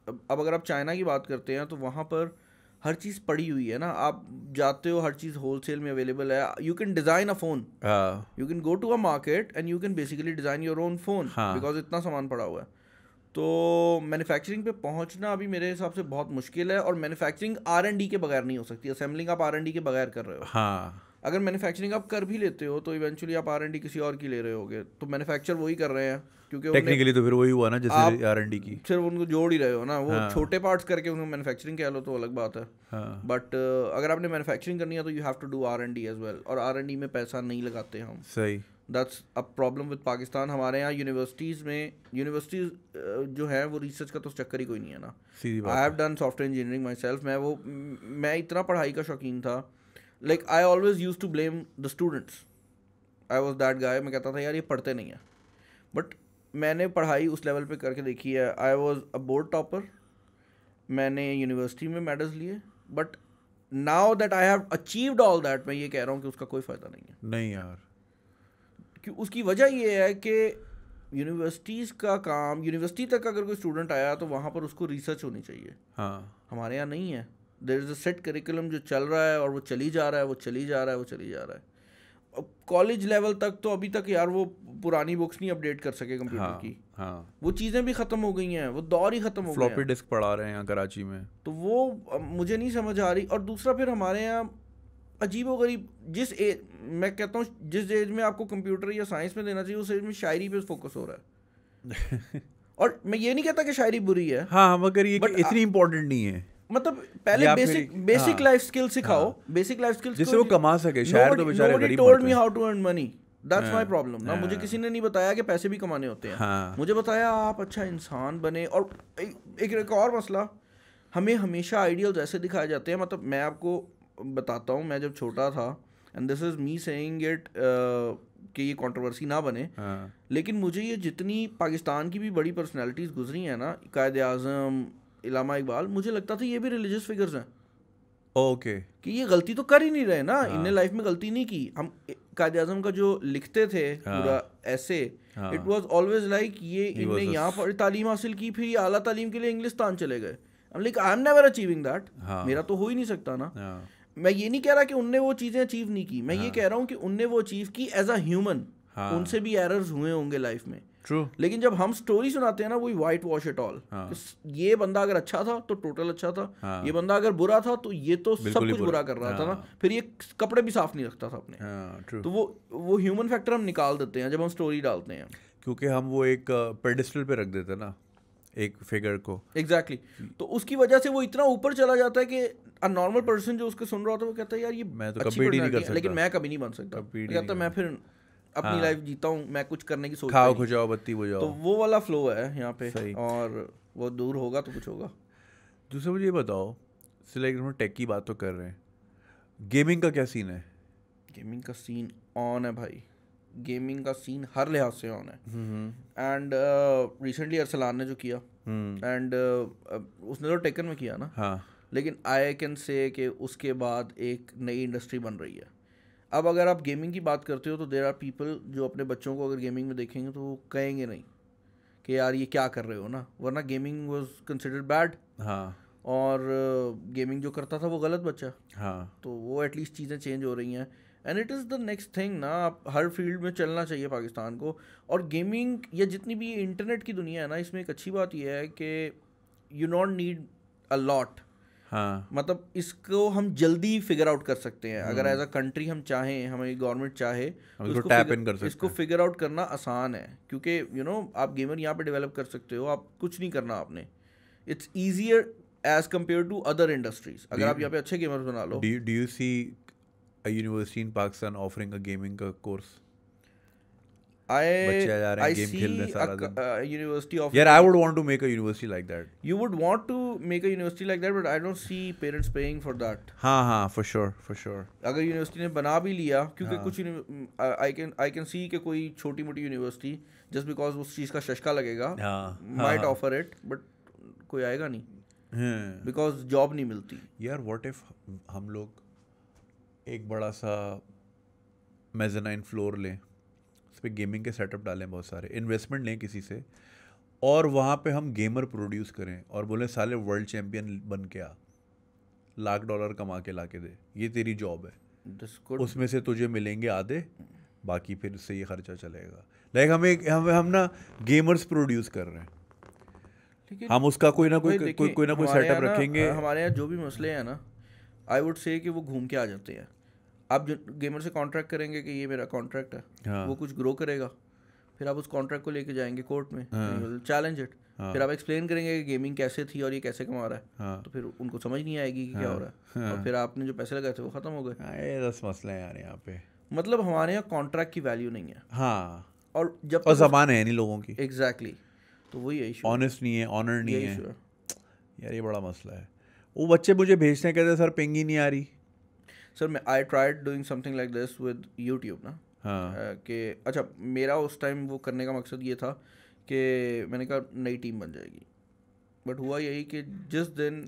अब अगर आप चाइना की बात करते हैं तो वहाँ पर हर चीज़ पड़ी हुई है ना आप जाते हो हर चीज़ होल सेल में अवेलेबल है you can design a phone you can go to a market and you can basically design your own phone because इतना सामान पड़ा हुआ है तो मैन्युफैक्चरिंग पे पहुंचना अभी मेरे हिसाब से बहुत मुश्किल है और मैन्युफैक्चरिंग आर एंड डी के बगैर नहीं हो सकती असेंबलिंग आप आर एंड डी के बगैर कर रहे हो हाँ अगर मैन्युफैक्चरिंग आप कर भी लेते हो तो इवेंचुअली आप आर एंड डी किसी और की ले रहे होगे तो मैन्युफैक्चर वही कर रहे हैं क्योंकि टेक्निकली तो फिर वही हुआ ना जैसे आर एंड डी की फिर उनको जोड़ ही रहे हो ना वो हाँ। छोटे पार्ट्स करके उनको मैन्युफैक्चरिंग कह लो तो अलग बात है हाँ। बट अगर आपने मैन्युफैक्चरिंग करनी है तो you have to do R and D as well और आर एंड डी में पैसा नहीं लगाते हम सही that's a problem with Pakistan हमारे यहाँ यूनिवर्सिटीज़ में यूनिवर्सिटीज़ uh, जो है वो रिसर्च का तो चक्कर ही कोई नहीं है ना I have done software engineering myself मैं वो मैं इतना पढ़ाई का शौकीन था like I always use to blame the students I was that guy मैं कहता था यार ये पढ़ते नहीं हैं बट मैंने पढ़ाई उस लेवल पर करके देखी है I was a board topper मैंने यूनिवर्सिटी में मेडल्स लिए but now that I have achieved all that मैं ये कह रहा हूँ कि उसका कोई फ़ायदा नहीं है नहीं यार कि उसकी वजह यह है कि यूनिवर्सिटीज़ का काम यूनिवर्सिटी तक अगर कोई स्टूडेंट आया तो वहाँ पर उसको रिसर्च होनी चाहिए हाँ हमारे यहाँ नहीं है there is a set curriculum जो चल रहा है और वो चली जा रहा है वो चली जा रहा है वो चली जा रहा है अब कॉलेज लेवल तक तो अभी तक यार वो पुरानी बुक्स नहीं अपडेट कर सके कंप्यूटर हाँ, की हाँ वो चीज़ें भी ख़त्म हो गई हैं वो दौर ही ख़त्म हो गया फ्लॉपी डिस्क पढ़ा रहे हैं कराची में तो वो मुझे नहीं समझ आ रही और दूसरा फिर हमारे यहाँ गरीब जिस एज मैं कहता हूँ जिस एज में आपको कंप्यूटर या साइंस में देना चाहिए उस एज में शायरी पे फोकस हो रहा है और मैं ये नहीं कहता कि शायरी बुरी है हाँ, हाँ मगर ये But इतनी इंपॉर्टेंट नहीं है मतलब पहले बेसिक बेसिक लाइफ स्किल सिखाओ बेसिक लाइफ स्किल जिससे तो वो कमा सके शायर तो बेचारे गरीब told me how to earn money that's my problem ना मुझे हाँ। किसी ने नहीं बताया कि पैसे भी कमाने होते हैं हाँ. मुझे बताया आप अच्छा इंसान बने और एक एक और मसला हमें हमेशा आइडियल ऐसे दिखाए जाते हैं मतलब मैं आपको बताता हूँ मैं जब छोटा था and this is me saying it कि ये कंट्रोवर्सी ना बने हाँ. लेकिन मुझे ये जितनी पाकिस्तान की भी बड़ी पर्सनैलिटीज़ गुजरी हैं ना कायद अजम इलामा इकबाल मुझे लगता था ये भी रिलीजियस फिगर्स हैं ओके okay. कि ये गलती तो कर ही नहीं रहे ना हाँ. इनने लाइफ में गलती नहीं की हम कायद अजम का जो लिखते थे हाँ। पूरा ऐसे इट वाज ऑलवेज लाइक ये इनने यहाँ पर तालीम हासिल की फिर ये अला तालीम के लिए इंग्लिस्तान चले गए like I am never achieving that मेरा तो हो ही नहीं सकता ना हाँ। मैं ये नहीं कह रहा कि उनने वो चीज़ें अचीव नहीं की मैं हाँ. ये कह रहा हूँ कि उनने वो अचीव की एज अ ह्यूमन उनसे भी एरर्स हुए होंगे लाइफ में ट्रू लेकिन जब हम स्टोरी सुनाते हैं ना वही व्हाइट वॉश इट ऑल ये बंदा अगर अच्छा था तो टोटल अच्छा था हाँ। ये बंदा अगर बुरा था तो ये तो सब कुछ बुरा कर रहा हाँ। था ना हाँ। फिर ये कपड़े भी साफ नहीं रखता था अपने हाँ, तो वो वो ह्यूमन फैक्टर हम निकाल देते हैं जब हम स्टोरी डालते हैं क्योंकि हम वो एक पेडिस्टल पे रख देते हैं ना एक फिगर को एग्जैक्टली exactly. तो उसकी वजह से वो इतना ऊपर चला जाता है कि नॉर्मल पर्सन जो उसको सुन रहा होता है वो कहता है यार ये मैं तो कभी नहीं कर सकता लेकिन मैं कभी नहीं बन सकता कहता मैं फिर अपनी हाँ। लाइफ जीता हूँ मैं कुछ करने की सोच खाओ खुजाओ बत्ती बुझाओ तो वो वाला फ्लो है यहाँ पे और वो दूर होगा तो कुछ होगा दूसरा मुझे ये बताओ लाइक हम टेक की बात तो कर रहे हैं गेमिंग का क्या सीन है गेमिंग का सीन ऑन है भाई गेमिंग का सीन हर लिहाज से ऑन है एंड रिसेंटली अरसलान ने जो किया एंड हम्म। uh, उसने तो टेकन में किया ना हाँ. लेकिन आई कैन से कि उसके बाद एक नई इंडस्ट्री बन रही है अब अगर आप गेमिंग की बात करते हो तो देर आर पीपल जो अपने बच्चों को अगर गेमिंग में देखेंगे तो वो कहेंगे नहीं कि यार ये क्या कर रहे हो ना वरना गेमिंग वॉज कंसिडर्ड बैड और गेमिंग uh, जो करता था वो गलत बच्चा हाँ तो वो एटलीस्ट चीज़ें चेंज हो रही हैं and it is the next thing ना आप हर फील्ड में चलना चाहिए पाकिस्तान को और गेमिंग या जितनी भी इंटरनेट की दुनिया है ना इसमें एक अच्छी बात यह है कि you not need a lot हाँ मतलब इसको हम जल्दी फिगर आउट कर सकते हैं अगर एज अ कंट्री हम चाहें हमारी गवर्नमेंट चाहे तो इसको टैप इन कर सकते इसको फिगर आउट करना आसान है क्योंकि यू नो आप गेमर यहाँ पे डेवलप कर सकते हो आप कुछ नहीं करना आपने it's easier as compare to other industries अगर आप यहाँ पे अच्छे गेमर बना लो do you see a university in Pakistan offering a gaming uh, course. I बच्चे जा रहे हैं I गेम see खेल रहे हैं सारा a, दिन uh, a university of यार I would want to make a university like that you would want to make a university like that but I don't see parents paying for that हाँ हाँ फॉर श्योर फॉर श्योर अगर यूनिवर्सिटी ने बना भी लिया क्योंकि हाँ. कुछ I can I can see कि कोई छोटी मोटी यूनिवर्सिटी जस्ट बिकॉज उस चीज़ का शशका लगेगा माइट ऑफर इट बट कोई आएगा नहीं बिकॉज हम्म। जॉब नहीं मिलती यार व्हाट इफ हम लोग एक बड़ा सा मेजनाइन फ्लोर लें उस पर गेमिंग के सेटअप डालें बहुत सारे इन्वेस्टमेंट लें किसी से और वहाँ पे हम गेमर प्रोड्यूस करें और बोले साले वर्ल्ड चैम्पियन बन के आ लाख डॉलर कमा के ला के दे ये तेरी जॉब है उसमें से तुझे मिलेंगे आधे बाकी फिर उससे ये खर्चा चलेगा लाइक हम एक हम हम ना गेमर्स प्रोड्यूस कर रहे हैं हम उसका कोई ना कोई कोई कोई ना कोई सेटअप रखेंगे हमारे यहाँ जो भी मसले हैं ना आई वुड से कि वो घूम के आ जाते हैं आप जो गेमर से कॉन्ट्रैक्ट करेंगे कि ये मेरा कॉन्ट्रैक्ट है हाँ. वो कुछ ग्रो करेगा फिर आप उस कॉन्ट्रैक्ट को लेके जाएंगे कोर्ट में चैलेंज हाँ। इट हाँ। फिर आप एक्सप्लेन करेंगे कि गेमिंग कैसे थी और ये कैसे कमा रहा है हाँ। तो फिर उनको समझ नहीं आएगी कि क्या हो रहा है और फिर आपने जो पैसे लगाए थे वो खत्म हो गए दस मसले हैं यार यहाँ पे मतलब हमारे यहाँ कॉन्ट्रैक्ट की वैल्यू नहीं है हाँ और जब और जबान है नहीं लोगों की एग्जैक्टली तो वही है ऑनेस्ट नहीं है ऑनर नहीं है यार ये बड़ा मसला है वो बच्चे मुझे भेजते हैं कहते सर पेंगी नहीं आ रही sir I tried doing something like this with YouTube ना हाँ। कि अच्छा मेरा उस टाइम वो करने का मकसद ये था कि मैंने कहा नई टीम बन जाएगी बट हुआ यही कि जिस दिन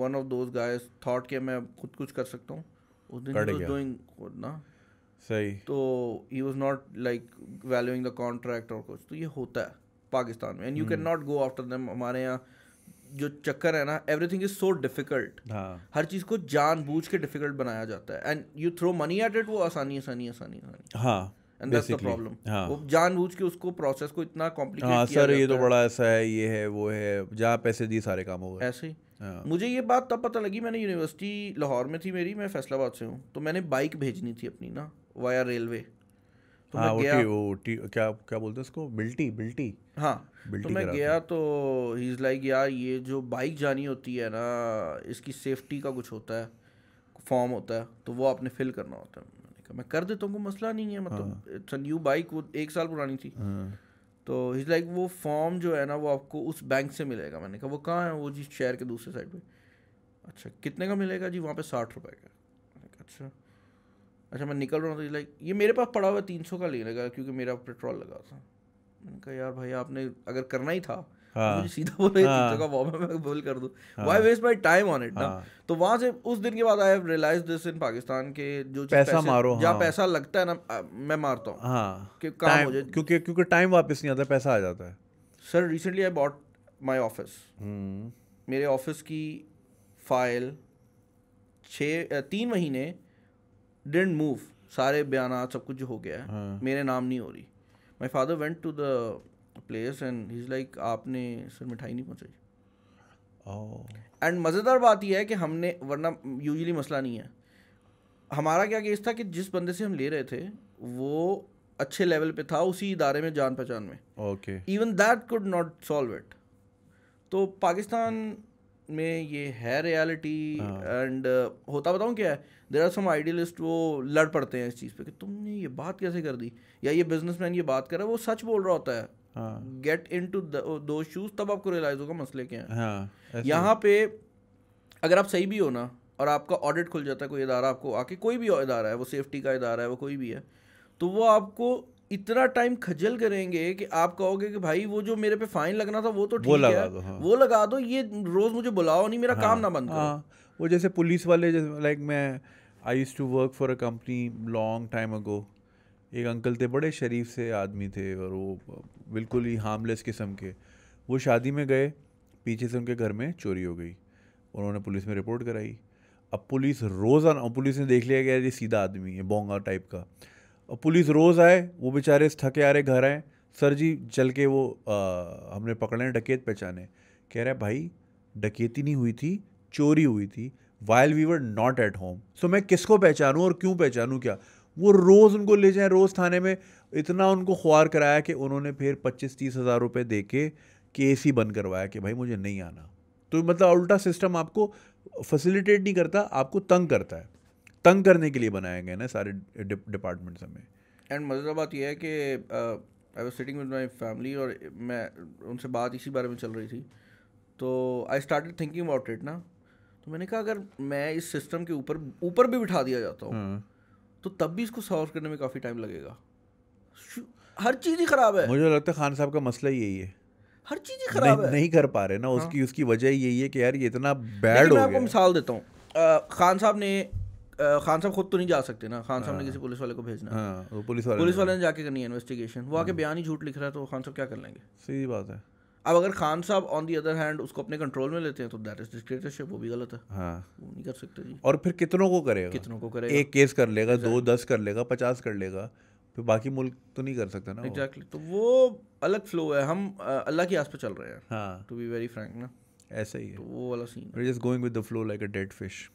one of those guys thought कि मैं खुद कुछ कर सकता हूँ उस दिन डूइंग ना सही तो he was not like valuing the contract और कुछ तो ये होता है पाकिस्तान में and you can not go after them हमारे यहाँ जो चक्कर है ना एवरीथिंग इज सो डिफिकल्ट हर चीज को बूझ के डिफिकल्ट बनाया जाता है and you throw money at it वो आसानी आसानी आसानी हाँ, हाँ। के उसको हाँ, तो बड़ा ऐसा है ये वो है जहाँ पैसे दिए सारे काम हो गए ऐसे हाँ. मुझे ये बात तब पता लगी मैंने यूनिवर्सिटी लाहौर में थी मेरी मैं फैसलाबाद से हूँ तो मैंने बाइक भेजनी थी अपनी ना वाया रेलवे तो हाँ, मैं गया वो टी, क्या क्या बोलते उसको बिल्टी बिल्टी हाँ बिल्टी तो मैं गया तो ही इज़ लाइक यार ये जो बाइक जानी होती है ना इसकी सेफ्टी का कुछ होता है फॉर्म होता है तो वो आपने फिल करना होता है मैंने कहा मैं कर देता हूँ मसला नहीं है मतलब इट्स न्यू बाइक वो एक साल पुरानी थी हाँ। तो इज़ लाइक वो फॉर्म जो है ना वो आपको उस बैंक से मिलेगा मैंने कहा वो कहाँ है वो जी शहर के दूसरे साइड पे अच्छा कितने का मिलेगा जी वहाँ पे साठ रुपए का अच्छा अच्छा मैं निकल रहा हूँ तो लाइक ये मेरे पास पड़ा हुआ तीन सौ का लेने लगा क्योंकि मेरा पेट्रोल लगा था मैंने कहा यार भाई आपने अगर करना ही था तो हाँ। सीधा बोले का हाँ। बोल कर वेस्ट टाइम ऑन इट ना हाँ। तो से उस दिन के बाद I have realise this in Pakistan के जो पैसा मारो जहाँ पैसा लगता है ना मैं मारता हूँ क्योंकि क्योंकि टाइम वापस नहीं आता पैसा आ जाता है sir recently I bought my office मेरे ऑफिस की फाइल छः तीन महीने डेंट मूव सारे बयान सब कुछ हो गया है हाँ। मेरे नाम नहीं हो रही my father went to the place and he is like आपने सर मिठाई नहीं पहुँचाई एंड मज़ेदार बात यह है कि हमने वरना यूजली मसला नहीं है हमारा क्या केस था कि जिस बंदे से हम ले रहे थे वो अच्छे लेवल पे था उसी इदारे में जान पहचान में okay even that could not solve it तो पाकिस्तान में ये है रियलिटी एंड हाँ। uh, होता बताऊँ क्या है देर आर सम आइडियलिस्ट वो लड़ पड़ते हैं इस चीज़ पे कि तुमने ये बात कैसे कर दी या ये बिजनेसमैन ये बात कर रहा है वो सच बोल रहा होता है गेट इन टू दो शूज तब आपको रियलाइज होगा मसले क्या हैं हाँ, यहाँ पे अगर आप सही भी हो ना और आपका ऑडिट खुल जाता है कोई इदारा आपको आके कोई भी इदारा है वो सेफ्टी का इदारा है वो कोई भी है तो वो आपको इतना टाइम खजल करेंगे कि आप कहोगे कि भाई वो जो मेरे पे फाइन लगना था वो तो ठीक है दो, हाँ। वो लगा दो ये रोज मुझे बुलाओ नहीं मेरा हाँ, काम ना बंद हाँ, वो जैसे पुलिस वाले लाइक मैं I use to work for a company long time ago एक अंकल थे बड़े शरीफ से आदमी थे और वो बिल्कुल ही हार्मलेस किस्म के वो शादी में गए पीछे से उनके घर में चोरी हो गई उन्होंने पुलिस में रिपोर्ट कराई अब पुलिस रोज़ाना पुलिस ने देख लिया गया ये सीधा आदमी है बोंगा टाइप का और पुलिस रोज़ आए वो बेचारे थके आ रहे घर आए सर जी चल के वो आ, हमने पकड़े हैं डकेत पहचाने कह रहे भाई डकेती नहीं हुई थी चोरी हुई थी while we were not at home so मैं किसको पहचानूँ और क्यों पहचानूँ क्या वो रोज़ उनको ले जाएं रोज़ थाने में इतना उनको ख्वार कराया कि उन्होंने फिर पच्चीस तीस हज़ार रुपये दे के केस ही बंद करवाया कि भाई मुझे नहीं आना तो मतलब उल्टा सिस्टम आपको फैसिलिटेट नहीं करता आपको तंग करता है तंग करने के लिए बनाए गए ना सारे डिपार्टमेंट्स हमें एंड मजेदार बात यह है कि I was sitting with my family और मैं उनसे बात इसी बारे में चल रही थी तो I start thinking about it ना तो मैंने कहा अगर मैं इस सिस्टम के ऊपर ऊपर भी बिठा दिया जाता हूँ हाँ। तो तब भी इसको सॉल्व करने में काफ़ी टाइम लगेगा हर चीज़ ही ख़राब है मुझे लगता है खान साहब का मसला यही है हर चीज़ ही खराब है नहीं कर पा रहे ना हाँ। उसकी उसकी वजह यही है कि यार ये इतना बैड हो मैं आपको मिसाल देता हूँ खान साहब ने खान साहब खुद तो नहीं जा सकते ना खान साहब ने हाँ। किसी पुलिस वाले को भेजना हाँ, वो पुलिस वाले पुलिस वाले ने जाके करनी है इन्वेस्टिगेशन वो आके हाँ। बयान ही झूठ लिख रहा है तो खान साहब क्या कर लेंगे सही बात है अब अगर खान साहब ऑन दी अदर हैंड उसको अपने कंट्रोल में लेते हैं तो दैट इज डिक्टेटरशिप वो भी गलत है हाँ वो नहीं कर सकते जी और फिर कितनों को करेगा कितनों को करेगा एक केस कर लेगा दो दस कर लेगा पचास कर लेगा फिर बाकी मुल्क तो नहीं कर सकता ना एग्जैक्टली तो वो अलग फ्लो है हम अल्लाह की आस पे चल रहे हैं हाँ टू बी वेरी फ्रैंक ना ऐसा ही है तो वो वाला scene just going with the flow like a dead fish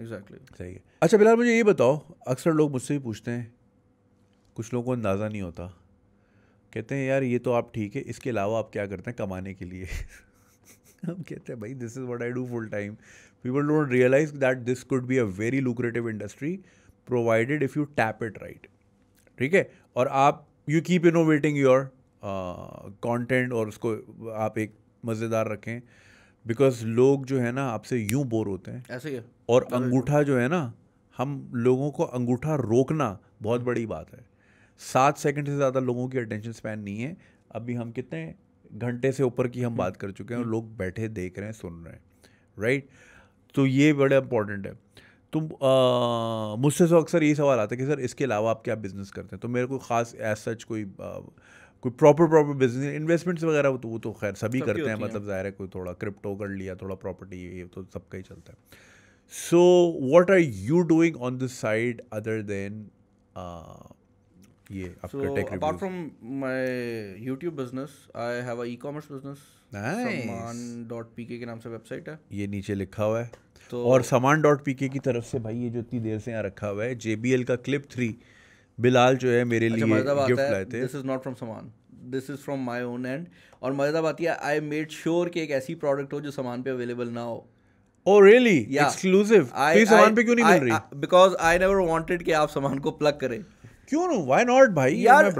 exactly exactly. सही है अच्छा बिलहाल मुझे ये बताओ अक्सर लोग मुझसे भी पूछते हैं कुछ लोगों को अंदाज़ा नहीं होता कहते हैं यार ये तो आप ठीक है इसके अलावा आप क्या करते हैं कमाने के लिए हम कहते हैं भाई this is what I do full time people don't realise that this could be a very lucrative industry provided if you tap it right ठीक है और आप you keep innovating your content और उसको आप एक मज़ेदार रखें बिकॉज लोग जो है ना आपसे यूं बोर होते हैं ऐसे ही है और अंगूठा जो है ना हम लोगों को अंगूठा रोकना बहुत बड़ी बात है सात सेकंड से ज़्यादा लोगों की अटेंशन स्पैन नहीं है अभी हम कितने घंटे से ऊपर की हम बात कर चुके हैं और लोग बैठे देख रहे हैं सुन रहे हैं राइट तो ये बड़ा इंपॉर्टेंट है तो मुझसे तो अक्सर यही सवाल आता है कि सर इसके अलावा आप क्या बिज़नेस करते हैं तो मेरे को ख़ास एज सच कोई कोई प्रॉपर प्रॉपर बिजनेस इन्वेस्टमेंट्स वगैरह वो तो वो तो खैर सभी करते हैं मतलब ज़ाहिर है कोई थोड़ा क्रिप्टो कर लिया थोड़ा प्रॉपर्टी ये तो सबका ही चलता है so what are you doing on the side other than ये apart from my YouTube business I have a e-commerce business dot P K नाम से वेबसाइट है ये नीचे लिखा हुआ है तो और समान डॉट पीके की तरफ से भाई ये जो इतनी देर से यहाँ रखा हुआ है जे का क्लिप थ्री बिलाल जो है मेरे अच्छा, लिए गिफ्ट लाए थे this is not from this is from my own and और मज़ेदार बात यह आई मेड श्योर कि एक ऐसी प्रोडक्ट हो जो सामान पे अवेलेबल ना हो ओ रियली सामान पे क्यों नहीं मिल रही कि आप सामान को प्लग करें क्यों नो व्हाई नॉट भाई यार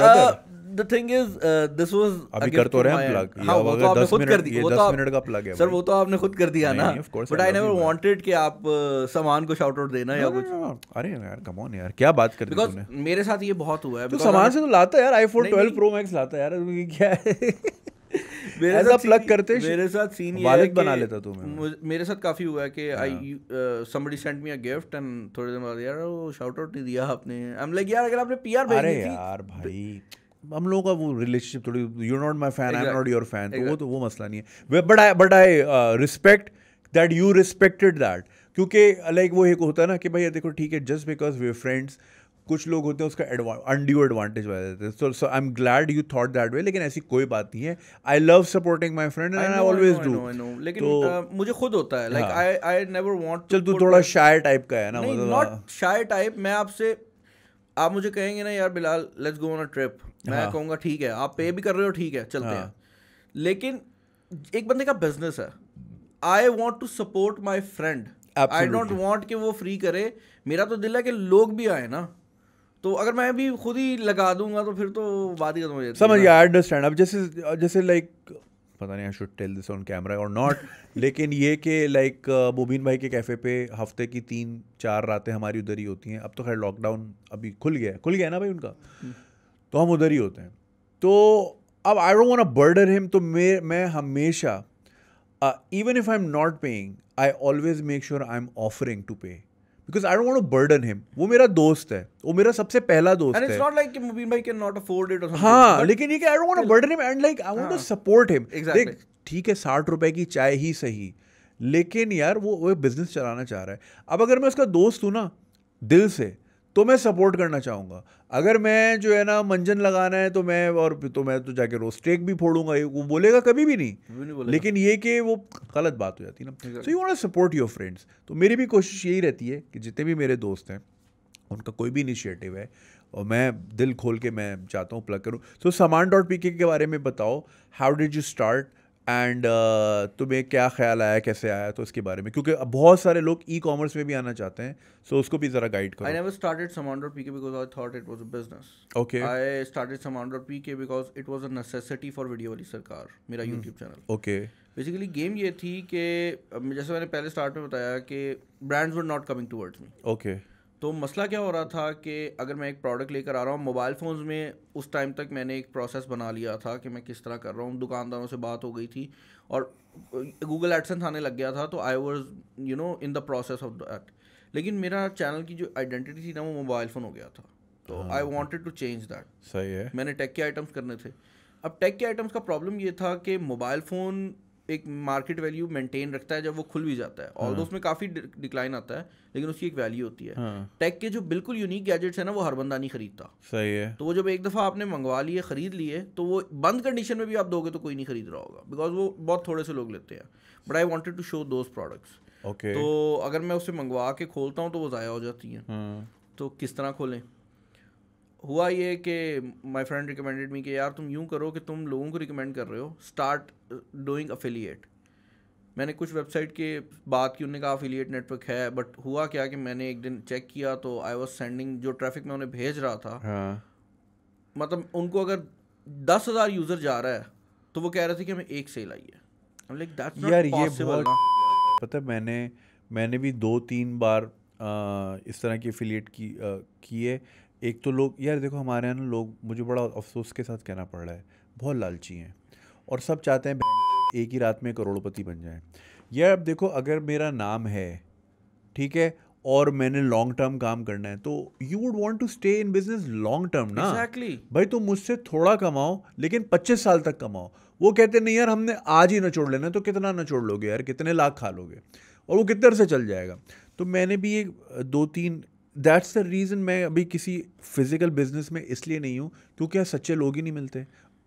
the thing is this was अभी कर तो रहे हैं प्लग हां वो तो, तो, तो आपने खुद कर दिया वो तो मिनट का प्लग है सर वो तो आपने खुद कर दिया ना बट आई नेवर वांटेड कि आप uh, सामान को शाउट आउट देना या कुछ अरे यार कम ऑन यार क्या बात कर दी तूने मेरे साथ ये बहुत हुआ है तो सामान से तो लाता है यार आईफोन 12 प्रो मैक्स लाता है यार क्या मेरे साथ प्लग करते मेरे साथ सीन ये बना लेता तू मेरे साथ काफी हुआ है कि I somebody sent me a gift and थोड़े दिन बाद यार वो शाउट आउट नहीं दिया आपने आई एम लाइक यार अगर आपने पीआर भेजी थी अरे यार भाई हम लोगों का वो रिलेशनशिप थोड़ी you not my fan I not your fan तो वो तो वो मसला नहीं है but I but I respect that you respected that क्योंकि लाइक uh, वो एक होता है ना कि भाई देखो ठीक है जस्ट बिकॉज वे फ्रेंड्स कुछ लोग होते हैं उसका अनड्यू एडवांटेज वाले देते हैं so so I am glad you thought that way लेकिन ऐसी कोई बात नहीं है I love supporting my friend and I always do लेकिन तो, uh, मुझे खुद होता है like I I never want चल तू थोड़ा शायर टाइप का है ना मतलब नॉट शायर टाइप मैं आपसे आप मुझे कहेंगे ना यार Bilal let's go on a trip मैं हाँ. कहूँगा ठीक है आप पे भी कर रहे हो ठीक है चलते हाँ. हैं लेकिन एक बंदे का बिजनेस है I want to support my friend I don't want कि वो फ्री करे मेरा तो दिल है कि लोग भी आए ना तो अगर मैं भी खुद ही लगा दूंगा तो फिर तो बात ही खत्म हो समझ गया अंडरस्टैंड अब जैसे जैसे लाइक पता नहीं I should tell this on camera और नॉट लेकिन ये कि लाइक uh, मुबीन भाई के कैफ़े पे हफ्ते की तीन चार रातें हमारी उधर ही होती हैं अब तो खैर लॉकडाउन अभी खुल गया है खुल गया है ना भाई उनका हम्म। तो हम उधर ही होते हैं तो अब I don't want burden him तो मे मैं हमेशा even if I am not paying I always make sure I am offering to pay because I don't want to burden him वो मेरा दोस्त है वो मेरा सबसे पहला दोस्त And है नॉट लाइक मुबीन भाई कैन नॉट अफोर्ड इट हां लेकिन ये कि I don't want to burden him and like I want to support him देख ठीक है साठ रुपए की चाय ही सही लेकिन यार वो वो बिजनेस चलाना चाह रहा है अब अगर मैं उसका दोस्त हूँ ना दिल से तो मैं सपोर्ट करना चाहूँगा अगर मैं जो है ना मंजन लगाना है तो मैं और तो मैं तो जाके रोज स्टेक भी फोड़ूंगा वो बोलेगा कभी भी नहीं, नहीं लेकिन ये कि वो गलत बात हो जाती है ना so you want support your friends तो मेरी भी कोशिश यही रहती है कि जितने भी मेरे दोस्त हैं उनका कोई भी इनिशिएटिव है और मैं दिल खोल के मैं चाहता हूँ प्लग करूँ तो सामान डॉट पी के बारे में बताओ how did you start and uh, तुम्हें क्या ख्याल आया कैसे आया तो इसके बारे में क्योंकि बहुत सारे लोग ई कॉमर्स में भी आना चाहते हैं सो so उसको भी जरा गाइड करो I never started Samaan dot PK because I thought it was a business okay I started Samaan dot PK because it was a necessity for video वाली सरकार मेरा YouTube channel okay basically game ये थी कि जैसे मैंने पहले स्टार्ट में बताया कि brands were not coming towards me okay okay. तो मसला क्या हो रहा था कि अगर मैं एक प्रोडक्ट लेकर आ रहा हूँ मोबाइल फ़ोन्स में उस टाइम तक मैंने एक प्रोसेस बना लिया था कि मैं किस तरह कर रहा हूँ दुकानदारों से बात हो गई थी और गूगल एडसेंस आने लग गया था तो I was you know in the process of that लेकिन मेरा चैनल की जो आइडेंटिटी थी ना वो मोबाइल फ़ोन हो गया था तो I wanted to change that सही है मैंने टेक के आइटम्स करने थे अब टेक के आइटम्स का प्रॉब्लम ये था कि मोबाइल फ़ोन एक मार्केट वैल्यू मेंटेन रखता है जब वो खुल भी जाता है और हाँ। उसमें काफ़ी डिक्लाइन आता है लेकिन उसकी एक वैल्यू होती है टेक हाँ। के जो बिल्कुल यूनिक गैजेट्स है ना वो हर बंदा नहीं खरीदता सही है तो वो जब एक दफ़ा आपने मंगवा लिए खरीद लिए तो वो बंद कंडीशन में भी आप दोगे तो कोई नहीं खरीद रहा होगा बिकॉज वो बहुत थोड़े से लोग लेते हैं but I wanted to show those products okay तो अगर मैं उसे मंगवा के खोलता हूँ तो वो ज़ाया हो जाती हैं हाँ। तो किस तरह खोलें हुआ ये कि माई फ्रेंड रिकमेंडेड मी कि यार तुम यूँ करो कि तुम लोगों को रिकमेंड कर रहे हो स्टार्ट डूइंग अफिलिएट मैंने कुछ वेबसाइट के बात की उन्होंने कहा अफिलिएट नेटवर्क है बट हुआ क्या कि मैंने एक दिन चेक किया तो आई वॉज सेंडिंग जो ट्रैफिक मैं उन्हें भेज रहा था हाँ. मतलब उनको अगर दस हज़ार यूज़र जा रहा है तो वो कह रहे थे कि हमें एक सेल आई है लाइक यार ये पता है मैंने मैंने भी दो तीन बार आ, इस तरह की अफिलिएट की है एक तो लोग यार देखो हमारे यहाँ ना लोग मुझे बड़ा अफसोस के साथ कहना पड़ रहा है बहुत लालची हैं और सब चाहते हैं एक ही रात में करोड़पति बन जाए यार अब देखो अगर मेरा नाम है ठीक है और मैंने लॉन्ग टर्म काम करना है तो you would want to stay in business long term ना exactly. भाई तुम तो मुझसे थोड़ा कमाओ लेकिन 25 साल तक कमाओ वो कहते नहीं यार हमने आज ही नचोड़ लेना तो कितना नचोड़ लोगे यार कितने लाख खा लोगे और वो कितने से चल जाएगा तो मैंने भी एक दो तीन दैट्स द रीज़न मैं अभी किसी फिज़िकल बिजनेस में इसलिए नहीं हूँ क्योंकि यहाँ सच्चे लोग ही नहीं मिलते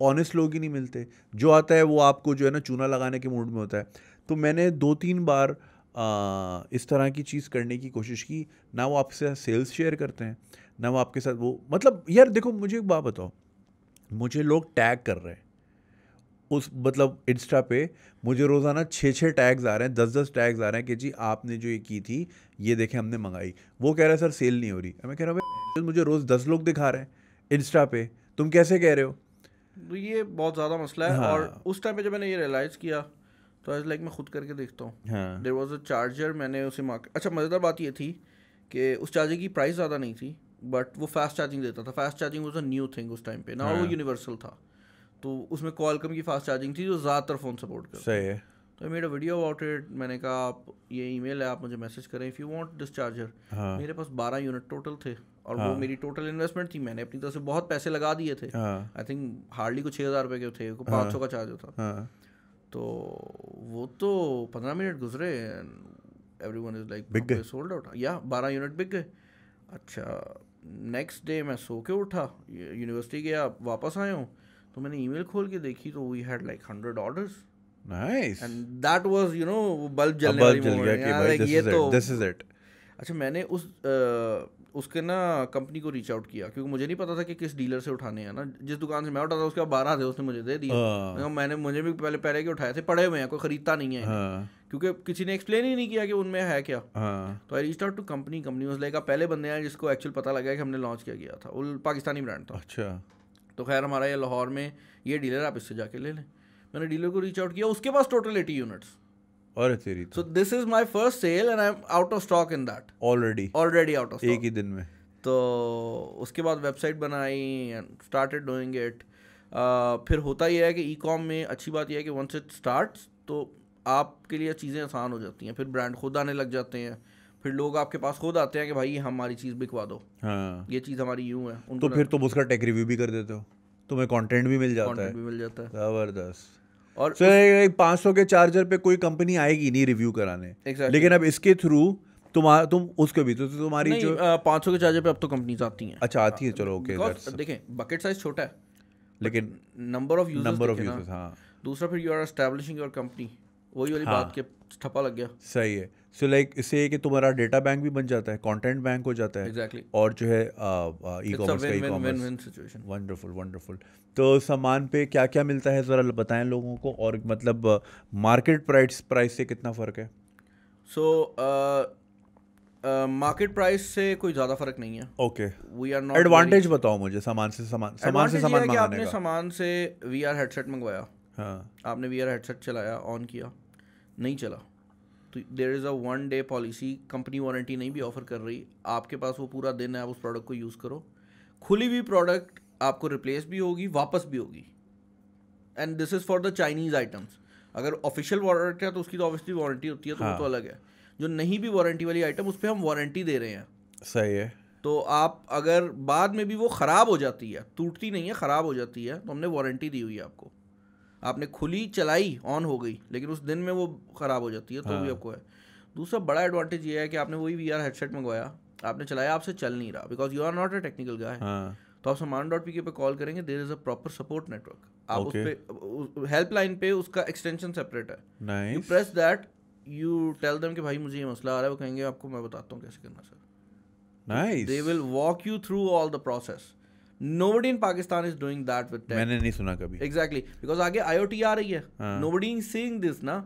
ऑनेस्ट लोग ही नहीं मिलते जो आता है वो आपको जो है ना चूना लगाने के मूड में होता है तो मैंने दो तीन बार आ, इस तरह की चीज़ करने की कोशिश की ना वो आपके साथ सेल्स शेयर करते हैं ना वो आपके साथ वो मतलब यार देखो मुझे एक बात बताओ मुझे लोग टैग कर रहे हैं उस मतलब इंस्टा पे मुझे रोज़ाना छः छः टैग्स आ रहे हैं दस दस टैग्स आ रहे हैं कि जी आपने जो ये की थी ये देखें हमने मंगाई वो कह रहा है सर सेल नहीं हो रही मैं कह रहा हूँ भाई मुझे रोज़ दस लोग दिखा रहे हैं इंस्टा पे तुम कैसे कह रहे हो तो ये बहुत ज़्यादा मसला है हाँ। और उस टाइम पे जब मैंने ये रियलाइज़ किया तो आज लाइक मैं खुद करके देखता हूँ देर वॉज अ चार्जर मैंने उसे मार्क अच्छा मज़ेदार बात ये थी कि उस चार्जर की प्राइस ज़्यादा नहीं थी बट वो फास्ट चार्जिंग देता था fast charging was a new thing उस टाइम पे ना हाँ। वो यूनिवर्सल था तो उसमें कॉलकम की फास्ट चार्जिंग थी जो ज़्यादातर फ़ोन सपोर्ट कर सही है तो मेरा वीडियो अबाउट इट मैंने कहा आप ये ईमेल है आप मुझे मैसेज करें if you want this charger मेरे पास बारह यूनिट टोटल थे और हाँ. वो मेरी टोटल इन्वेस्टमेंट थी मैंने अपनी तरफ से बहुत पैसे लगा दिए थे आई थिंक हार्डली कुछ छः हज़ार रुपये के थे पाँच सौ का चार्ज हाँ। होता तो वो तो पंद्रह मिनट गुजरे everyone is like sold out या बारह यूनिट बिक गए अच्छा नेक्स्ट डे मैं सो के उठा यूनिवर्सिटी गया वापस आया हूँ तो मैंने ईमेल खोल के देखी तो we had like hundred orders nice and that was you know bulb जलने वाली जल गया कि भाई this is it this is it अच्छा मैंने उस उसके ना कंपनी को रीच आउट किया क्योंकि मुझे नहीं पता था कि किस डीलर से उठाने हैं ना जिस दुकान से मैं उठा था उसके बाद बारह थे उसने मुझे दे दिया हाँ। uh. तो मैंने मुझे भी पहले पहले के उठाए थे पड़े हुए हैं कोई खरीदता नहीं है uh. क्योंकि किसी ने एक्सप्लेन ही नहीं किया कि उनमें है क्या uh. तो I reach out to company company उस लाइक पहले बंदे हैं जिसको एक्चुअल पता लगा कि हमने लॉन्च किया गया था वो पाकिस्तानी ब्रांड था अच्छा तो खैर हमारा ये लाहौर में ये डीलर आप इससे जाके ले लें मैंने डीलर को रीच आउट किया उसके पास टोटल एटी यूनिट्स और तेरी so this is my first sale and I am out of stock in that already already out of एक ही दिन में तो उसके बाद वेबसाइट बनाई एंड स्टार्टेड डूइंग इट फिर होता यह है कि ई कॉम में अच्छी बात यह है कि वंस इट स्टार्ट तो आपके लिए चीज़ें आसान हो जाती हैं फिर ब्रांड खुद आने लग जाते हैं फिर लोग आपके पास खुद आते हैं कि भाई हमारी चीज़ बिकवा दो हाँ ये चीज़ हमारी यूँ है तो फिर तुम उसका टेक रिव्यू भी कर देते हो तुम्हें कंटेंट भी मिल जाता है भी मिल जाता है ज़बरदस्त और तो सर एक पाँच सौ के चार्जर पे कोई कंपनी आएगी नहीं रिव्यू कराने exactly. लेकिन अब इसके थ्रू तुम्हारा तुम उसके भी तो तुम्हारी जो पाँच सौ के चार्जर पे अब तो कंपनीज आती हैं अच्छा आती है चलो ओके देखें बकेट साइज छोटा है लेकिन number of users number of users हाँ दूसरा फिर you are establishing your company वही वाली हाँ, बात के ठप्पा लग गया सही है सो लाइक इससे कि तुम्हारा डेटा बैंक भी बन जाता है कंटेंट बैंक हो जाता है exactly. और जो है ई कॉमर्स का ई कॉमर्स वंडरफुल वंडरफुल तो सामान पे क्या क्या मिलता है ज़रा बताएं लोगों को और मतलब मार्केट प्राइस प्राइस से कितना फ़र्क है सो मार्केट प्राइस से कोई ज़्यादा फ़र्क नहीं है okay we are not advantage बताओ मुझे सामान से सामान सामान से सामान मंगाने का आपने सामान से वी आर हेडसेट मंगवाया हाँ आपने वी आर हेडसेट चलाया ऑन किया नहीं चला तो there is a one day policy company warranty नहीं भी ऑफर कर रही आपके पास वो पूरा दिन है आप उस प्रोडक्ट को यूज़ करो खुली हुई प्रोडक्ट आपको रिप्लेस भी होगी वापस भी होगी and this is for the Chinese items अगर ऑफिशियल प्रोडक्ट है तो उसकी तो ऑब्वियसली वारंटी होती है तो हाँ. वो तो अलग है जो नहीं भी वारंटी वाली आइटम उस पर हम वारंटी दे रहे हैं सही है तो आप अगर बाद में भी वो ख़राब हो जाती है टूटती नहीं है ख़राब हो जाती है तो हमने वारंटी दी हुई है आपको आपने खुली चलाई ऑन हो गई लेकिन उस दिन में वो ख़राब हो जाती है तो हाँ। भी आपको है दूसरा बड़ा एडवांटेज ये है कि आपने वही वी आर हेडसेट मंगवाया आपने चलाया आपसे चल नहीं रहा because you are not a technical guy तो आप समान डॉट पी के पे कॉल करेंगे there is a proper support network आप okay. उस पर हेल्पलाइन पे उसका एक्सटेंशन सेपरेट है you press that you tell them कि भाई मुझे ये मसला आ रहा है वो कहेंगे आपको मैं बताता हूँ कैसे करना sir nice they will walk you through all the process nobody in Pakistan is doing that with मैंने नहीं सुना कभी एग्जैक्टली exactly. बिकॉज आगे आईओटी आ रही है नोबडी इज सीइंग दिस ना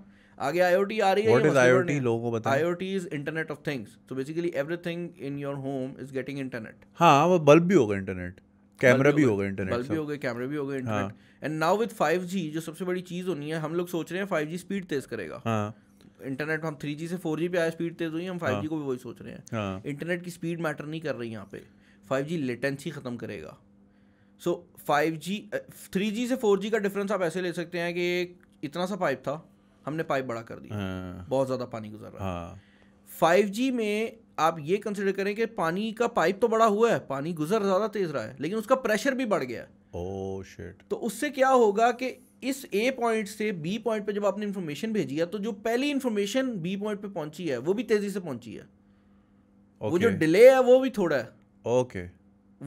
आगे आईओटी आ रही है व्हाट इज आईओटी लोगों को बताओ IoT is internet of things so basically everything in your home is getting internet हां वो बल्ब भी होगा इंटरनेट कैमरा भी होगा इंटरनेट बल्ब भी होगा कैमरा भी होगा internet and now with 5G जो सबसे बड़ी चीज होनी है हम लोग सोच रहे हैं 5G स्पीड तेज करेगा हां इंटरनेट हम 3G से 4G पे आया स्पीड तेज हुई हम 5G हाँ। को भी वही सोच रहे हैं इंटरनेट हाँ। की स्पीड मैटर नहीं कर रही यहाँ पे फाइव जी लेटेंसी ख़त्म करेगा so five G three G से फोर जी का डिफरेंस आप ऐसे ले सकते हैं कि इतना सा पाइप था हमने पाइप बड़ा कर दिया हाँ। बहुत ज़्यादा पानी गुजर रहा है हाँ। फाइव जी में आप ये कंसिडर करें कि पानी का पाइप तो बड़ा हुआ है पानी गुजर ज़्यादा तेज़ रहा है लेकिन उसका प्रेशर भी बढ़ गया है oh, तो उससे क्या होगा कि इस ए पॉइंट से बी पॉइंट पे जब आपने इन्फॉर्मेशन भेजी है तो जो पहली इन्फॉर्मेशन बी पॉइंट पे पहुंची है वो भी तेज़ी से पहुंची है okay. वो जो डिले है वो भी थोड़ा है ओके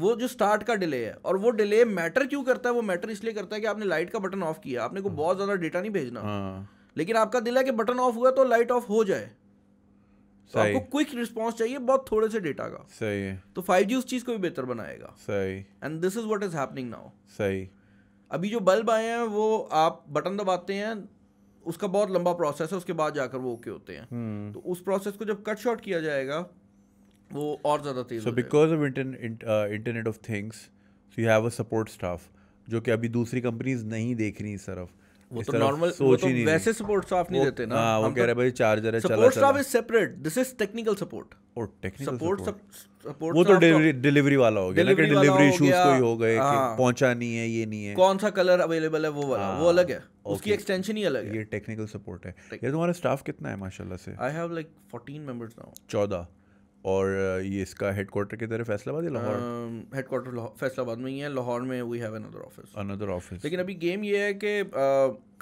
वो जो स्टार्ट का डिले है और वो डिले मैटर क्यों करता है वो मैटर इसलिए करता है कि आपने लाइट का बटन ऑफ किया आपने को हाँ। बहुत ज़्यादा डेटा नहीं भेजना हाँ। लेकिन आपका दिल है कि बटन ऑफ हुआ तो लाइट ऑफ हो जाए तो आपको क्विक रिस्पॉन्स चाहिए बहुत थोड़े से डेटा का सही तो 5G उस चीज़ को भी बेहतर बनाएगा सही and this is what is happening now सही अभी जो बल्ब आए हैं वो आप बटन दबाते हैं उसका बहुत लंबा प्रोसेस है उसके बाद जाकर वो ओके होते हैं हम्म। तो उस प्रोसेस को जब कट शॉर्ट किया जाएगा वो और ज़्यादा तेज so because of internet of things so you have a support staff जो कि अभी दूसरी कंपनीज नहीं देख रही इस तो तरफ वो तो नॉर्मल सोच ही वैसे सपोर्ट स्टाफ नहीं देते ना हाँ, वो कह तो रहे भाई चार्जर है support staff is separate this is technical support और टेक्निकल सपोर्ट सपोर्ट वो तो डिलीवरी वाला हो गया ना डिलीवरी इश्यूज कोई हो गए हाँ। पहुंचा नहीं है ये नहीं है कौन सा कलर अवेलेबल है वो वाला हाँ, वो अलग है उसकी एक्सटेंशन ही अलग है ये टेक्निकल सपोर्ट है ये तुम्हारा स्टाफ कितना है माशाल्लाह से I have like 14 members now 14 और ये इसका हेड क्वार्टर किधर है फैसलाबाद या लाहौर हेड क्वार्टर फैसलाबाद में ही है लाहौर में we have another office another office लेकिन अभी गेम ये है कि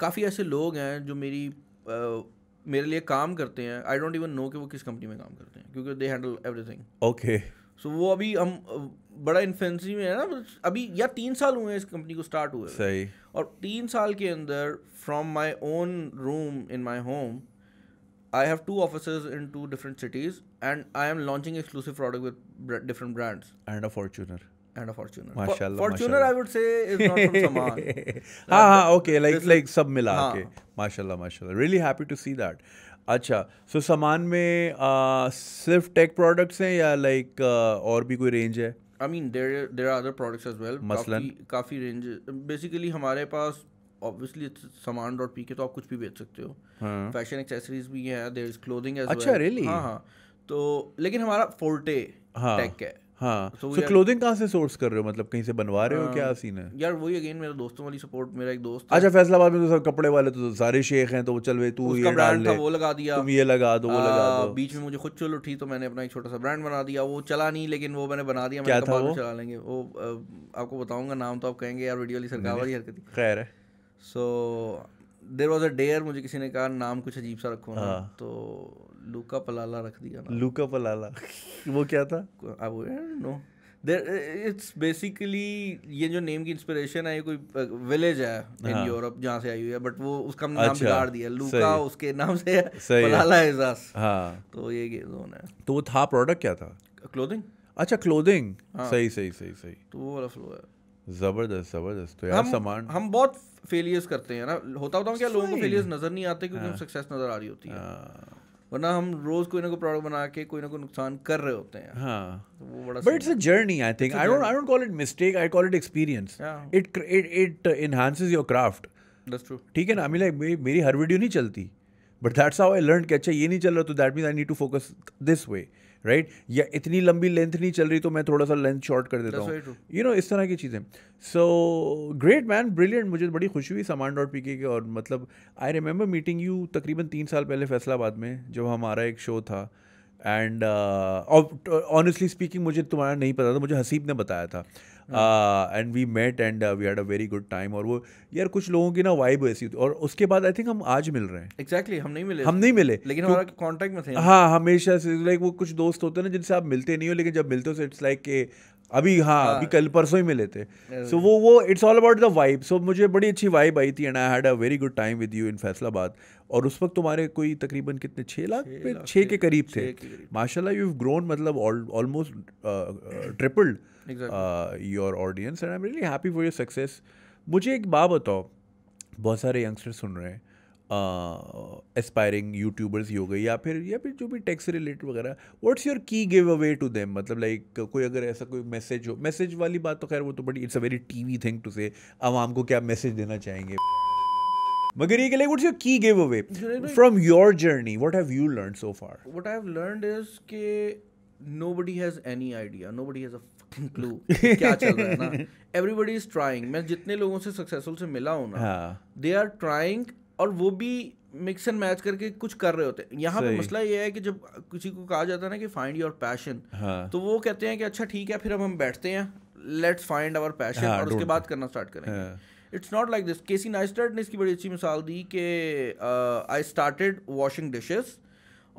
काफ़ी ऐसे लोग हैं जो मेरी आ, मेरे लिए काम करते हैं आई डोंट इवन नो कि वो किस कंपनी में काम करते हैं क्योंकि they handle everything okay so वो अभी हम बड़ा इन्फेंसी में है ना अभी या तीन साल हुए हैं इस कंपनी को स्टार्ट हुए सही और तीन साल के अंदर from my own room in my home I have two offices in two different cities and I am launching exclusive product with different brands. And a Fortuner. And a Fortuner. Mashallah, Fortuner, I would say, is not from Saman. ah, okay. Like, like, sab mila haan. ke. Mashallah, mashallah. Really happy to see that. Acha. So, Saman mein uh, sirf tech products hain ya like uh, aur range I mean, there there are other products as well. Maslan? Kaafi, range. Basically, hamare paas obviously Samaan dot P K तो आप कुछ भी बेच सकते हो फैशन हाँ। एक्सेसरीज भी हैं देर इज क्लोथिंग अच्छा रियली हाँ हाँ तो लेकिन हमारा फोर्टे टेक हाँ, है हाँ सो तो क्लोथिंग कहाँ से सोर्स कर रहे हो मतलब कहीं से बनवा रहे हो हाँ। क्या सीन है यार वही अगेन मेरा दोस्तों वाली सपोर्ट मेरा एक दोस्त अच्छा फैसलाबाद में तो सब कपड़े वाले तो सारे शेख हैं तो चल वे तू ये डाल ले वो लगा दिया तुम ये लगा दो वो लगा दो बीच में मुझे खुद चल उठी तो मैंने अपना एक छोटा सा ब्रांड बना दिया वो चला नहीं लेकिन वो मैंने बना दिया मैंने चला लेंगे वो आपको बताऊंगा नाम तो आप कहेंगे यार वीडियो वाली सरकार वाली हरकत खैर है सो देर वॉज अ डेयर मुझे किसी ने कहा नाम कुछ अजीब सा रखो ना हाँ। तो लूका पलाला रख दिया ना लूका पलाला वो क्या था अब नो देर इट्स बेसिकली ये जो नेम की इंस्पिरेशन है ये कोई विलेज है इन यूरोप हाँ। जहाँ से आई हुई है बट वो उसका नाम अच्छा, दिया लूका उसके नाम से है पलाला एजाज हाँ तो ये जोन है तो वो था प्रोडक्ट क्या था क्लोथिंग अच्छा क्लोथिंग हाँ, सही सही सही सही तो वो वाला फ्लो है जबरदस्त जबरदस्त तो यार सामान हम बहुत फेलियर्स करते हैं ना होता होता हूँ क्या लोगों को फेलियर्स नज़र नहीं आते क्योंकि सक्सेस हाँ। नज़र आ रही होती है हाँ। वरना हम रोज कोई ना कोई प्रोडक्ट बना के कोई ना कोई नुकसान कर रहे होते हैं but it's a journey I think I don't I don't call it mistake I call it experience it it it enhances your craft that's true ठीक है ना आई लाइक मेरी हर वीडियो नहीं चलती but that's how I learn कि अच्छा ये नहीं चल रहा तो that mean I need to focus this way right right? या इतनी लंबी लेंथ नहीं चल रही तो मैं थोड़ा सा लेंथ शॉर्ट कर देता हूँ यू नो इस तरह की चीज़ें सो ग्रेट मैन ब्रिलियंट मुझे बड़ी खुशी हुई सामान डॉट पी के और मतलब आई रिमेंबर मीटिंग यू तकरीबन तीन साल पहले फैसलाबाद में जब हमारा एक शो था एंड ऑनेस्टली स्पीकिंग मुझे तुम्हारा नहीं पता था मुझे हसीब ने बताया था and we met and we had a very good time और वो यार कुछ लोगों की ना वाइब ऐसी होती और उसके बाद आई थिंक हम आज मिल रहे हैं एग्जैक्टली exactly, हम नहीं मिले हम नहीं मिले लेकिन हमारा कॉन्टैक्ट में थे हाँ हमेशा से लाइक वो कुछ दोस्त होते हैं ना जिनसे आप मिलते नहीं हो लेकिन जब मिलते हो इट्स लाइक के अभी हाँ अभी हाँ। कल परसों ही मिले थे सो वो वो it's all about the vibe so मुझे बड़ी अच्छी वाइब आई थी and I had a very good time with you in Faisalabad और उस वक्त तुम्हारे कोई तकरीबन कितने छः लाख पे छः के करीब थे माशाल्लाह यू ग्रोन मतलब almost tripled your audience and I am really happy for your success मुझे एक बात बताओ बहुत सारे यंगस्टर सुन रहे हैं एस्पायरिंग यूट्यूबर्स ही हो गई या फिर या फिर जो भी टैक्स रिलेटेड वगैरह what's your key giveaway to them मतलब लाइक like, कोई अगर ऐसा कोई मैसेज हो मैसेज वाली बात तो खैर वो तो बड़ी it's a very TV thing to say आवाम को क्या मैसेज देना चाहेंगे मगर ये के लिए what's your key giveaway from your journey what have you learn so far what I have learned is के nobody has any idea nobody has a fucking clue क्या चल रहा है ना मैं जितने लोगों से सक्सेसफुल से मिला हूँ ना दे आर ट्राइंग और वो भी मिक्स एंड मैच करके कुछ कर रहे होते हैं यहाँ पे मसला ये है कि जब किसी को कहा जाता है ना कि फाइंड योर पैशन तो वो कहते हैं कि अच्छा ठीक है फिर अब हम बैठते हैं लेट्स फाइंड आवर पैशन और उसके बाद करना स्टार्ट करेंगे इट्स नॉट लाइक दिस केसी नाइस्टर्ड ने इसकी बड़ी अच्छी मिसाल दी कि आई स्टार्टेड वॉशिंग डिशेस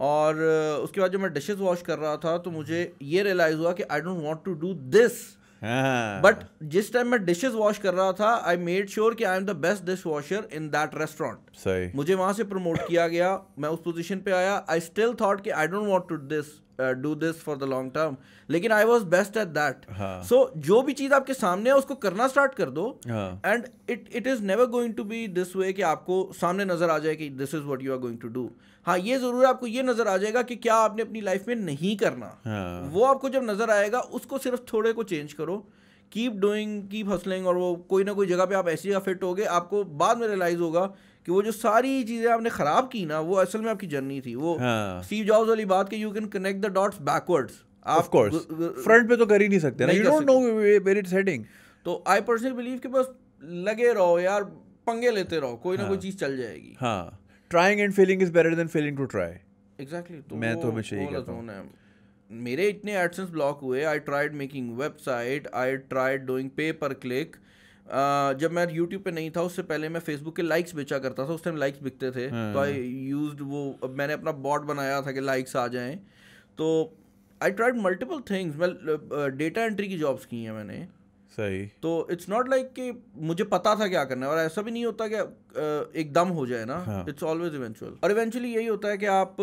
और uh, उसके बाद जब मैं डिशेस वॉश कर रहा था तो मुझे ये रियलाइज़ हुआ कि I don't want to do this but हाँ। जिस टाइम मैं डिशेज वॉश कर रहा था आई मेड श्योर कि I am the best dishwasher in that restaurant मुझे वहां से प्रमोट किया गया मैं उस पोजिशन पे आया आई स्टिल थॉट कि I don't want to this do this for the long term लेकिन I was best at that so जो भी चीज़ आपके सामने है उसको करना स्टार्ट कर दो and it it is never going to be this way कि आपको सामने नज़र आ जाए कि this is what you are going to do हाँ ये ज़रूर आपको ये नज़र आ जाएगा कि क्या आपने अपनी लाइफ में नहीं करना हाँ. वो आपको जब नज़र आएगा उसको सिर्फ थोड़े को चेंज करो कीप डूइंग कीप हसलिंग और वो कोई ना कोई जगह पे आप ऐसी जगह फिट हो गए आपको बाद में रियलाइज़ होगा कि वो जो सारी चीज़ें आपने ख़राब की ना वो असल में आपकी जर्नी थी वो स्टीव हाँ। जॉब्स वाली बात कि you can connect the dots backwards of course front पे तो कर ही नहीं सकते ना you don't know where it's heading तो आई पर्सनली बिलीव कि बस लगे रहो यार पंगे लेते रहो कोई ना हाँ। कोई चीज चल जाएगी हां trying and failing is better than failing to try exactly तो मैं तो हमेशा यही कहता हूं मेरे इतने एडसेंस ब्लॉक हुए I tried making website I tried doing pay per click जब मैं यूट्यूब पे नहीं था उससे पहले मैं फेसबुक के लाइक्स बेचा करता था उस टाइम लाइक्स बिकते थे तो आई यूज हाँ। वो मैंने अपना बॉट बनाया था कि लाइक्स आ जाएं तो आई ट्राइड मल्टीपल थिंग्स मैं डेटा एंट्री की जॉब्स की हैं मैंने सही तो इट्स नॉट लाइक कि मुझे पता था क्या करना है और ऐसा भी नहीं होता कि एकदम हो जाए ना इट्स ऑलवेज इवेंचुअल और इवेंचुअली यही होता है कि आप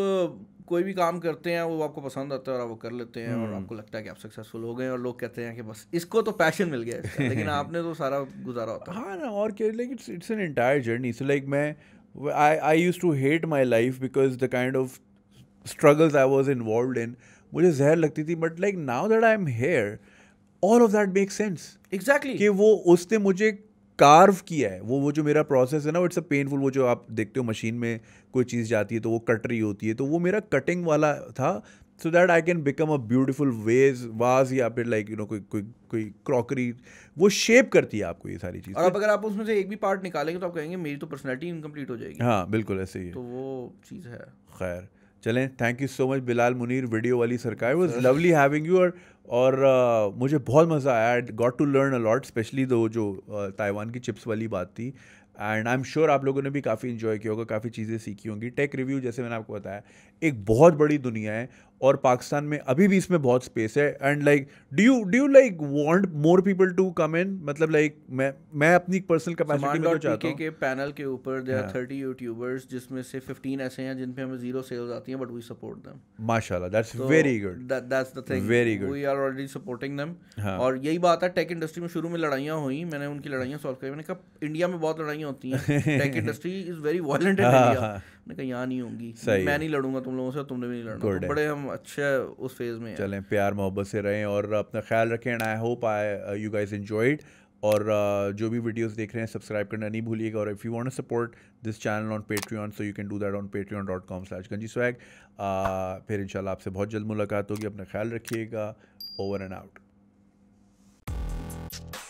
कोई भी काम करते हैं वो आपको पसंद आता है और आप वो कर लेते हैं और हम्म। आपको लगता है कि आप सक्सेसफुल हो गए और लोग कहते हैं कि बस इसको तो पैशन मिल गया लेकिन आपने तो सारा गुजारा होता हाँ ना और like it's it's an entire journey so like मैं I I use to hate my life because the kind of struggles I was involve in मुझे जहर लगती थी but like now that I am here all of that make sense exactly कि वो उसने मुझे कार्व किया है वो वो जो मेरा प्रोसेस है ना इट्स अ पेनफुल वो जो आप देखते हो मशीन में कोई चीज़ जाती है तो वो कट रही होती है तो वो मेरा कटिंग वाला था so that I can become a beautiful vase was या फिर लाइक यू नो कोई कोई कोई क्रॉकरी वो शेप करती है आपको ये सारी चीज़ और अब अगर आप उसमें से एक भी पार्ट निकालेंगे तो आप कहेंगे मेरी तो पर्सनैलिटी इनकम्प्लीट हो जाएगी हाँ बिल्कुल ऐसे ही तो वो चीज़ है खैर चलें thank you so much Bilal Munir video वाली सरकार वॉज लवली हैविंग यू और और uh, मुझे बहुत मज़ा आया and got to learn a lot specially though जो uh, ताइवान की चिप्स वाली बात थी एंड आई एम श्योर आप लोगों ने भी काफ़ी इन्जॉय किया होगा काफ़ी चीज़ें सीखी होंगी टेक रिव्यू जैसे मैंने आपको बताया एक बहुत बड़ी दुनिया है और पाकिस्तान में अभी भी इसमें बहुत स्पेस है and like do you do you like want more people to come in मतलब लाइक like, मैं मैं अपनी पर्सनल कैपेसिटी में तो चाहता हूं के पैनल के ऊपर देयर आर 30 यूट्यूबर्स जिसमें से 15 ऐसे हैं जिन पे हमें जीरो सेल्स आती हैं बट वी सपोर्ट देम माशाल्लाह that's very good that's the thing very good we are already supporting them और यही बात है टेक इंडस्ट्री में शुरू में लड़ाइयां हुई मैंने उनकी लड़ाइयां सॉल्व करी मैंने कहा इंडिया में बहुत लड़ाइयां होती हैं tech industry is very violent in India मैंने कहा यहाँ नहीं होंगी मैं नहीं लड़ूंगा तुम लोगों से तुमने भी नहीं लड़ना तो बड़े हम अच्छे उस फेज में चलें प्यार मोहब्बत से रहें और अपना ख्याल रखें and I hope I you guys enjoyed और uh, जो भी वीडियोस देख रहे हैं सब्सक्राइब करना नहीं भूलिएगा और if you want to support this channel on Patreon so you can do that on Patreon dot com slash Ganji swag फिर इंशाल्लाह आपसे बहुत जल्द मुलाकात होगी अपना ख्याल रखिएगा ओवर एंड आउट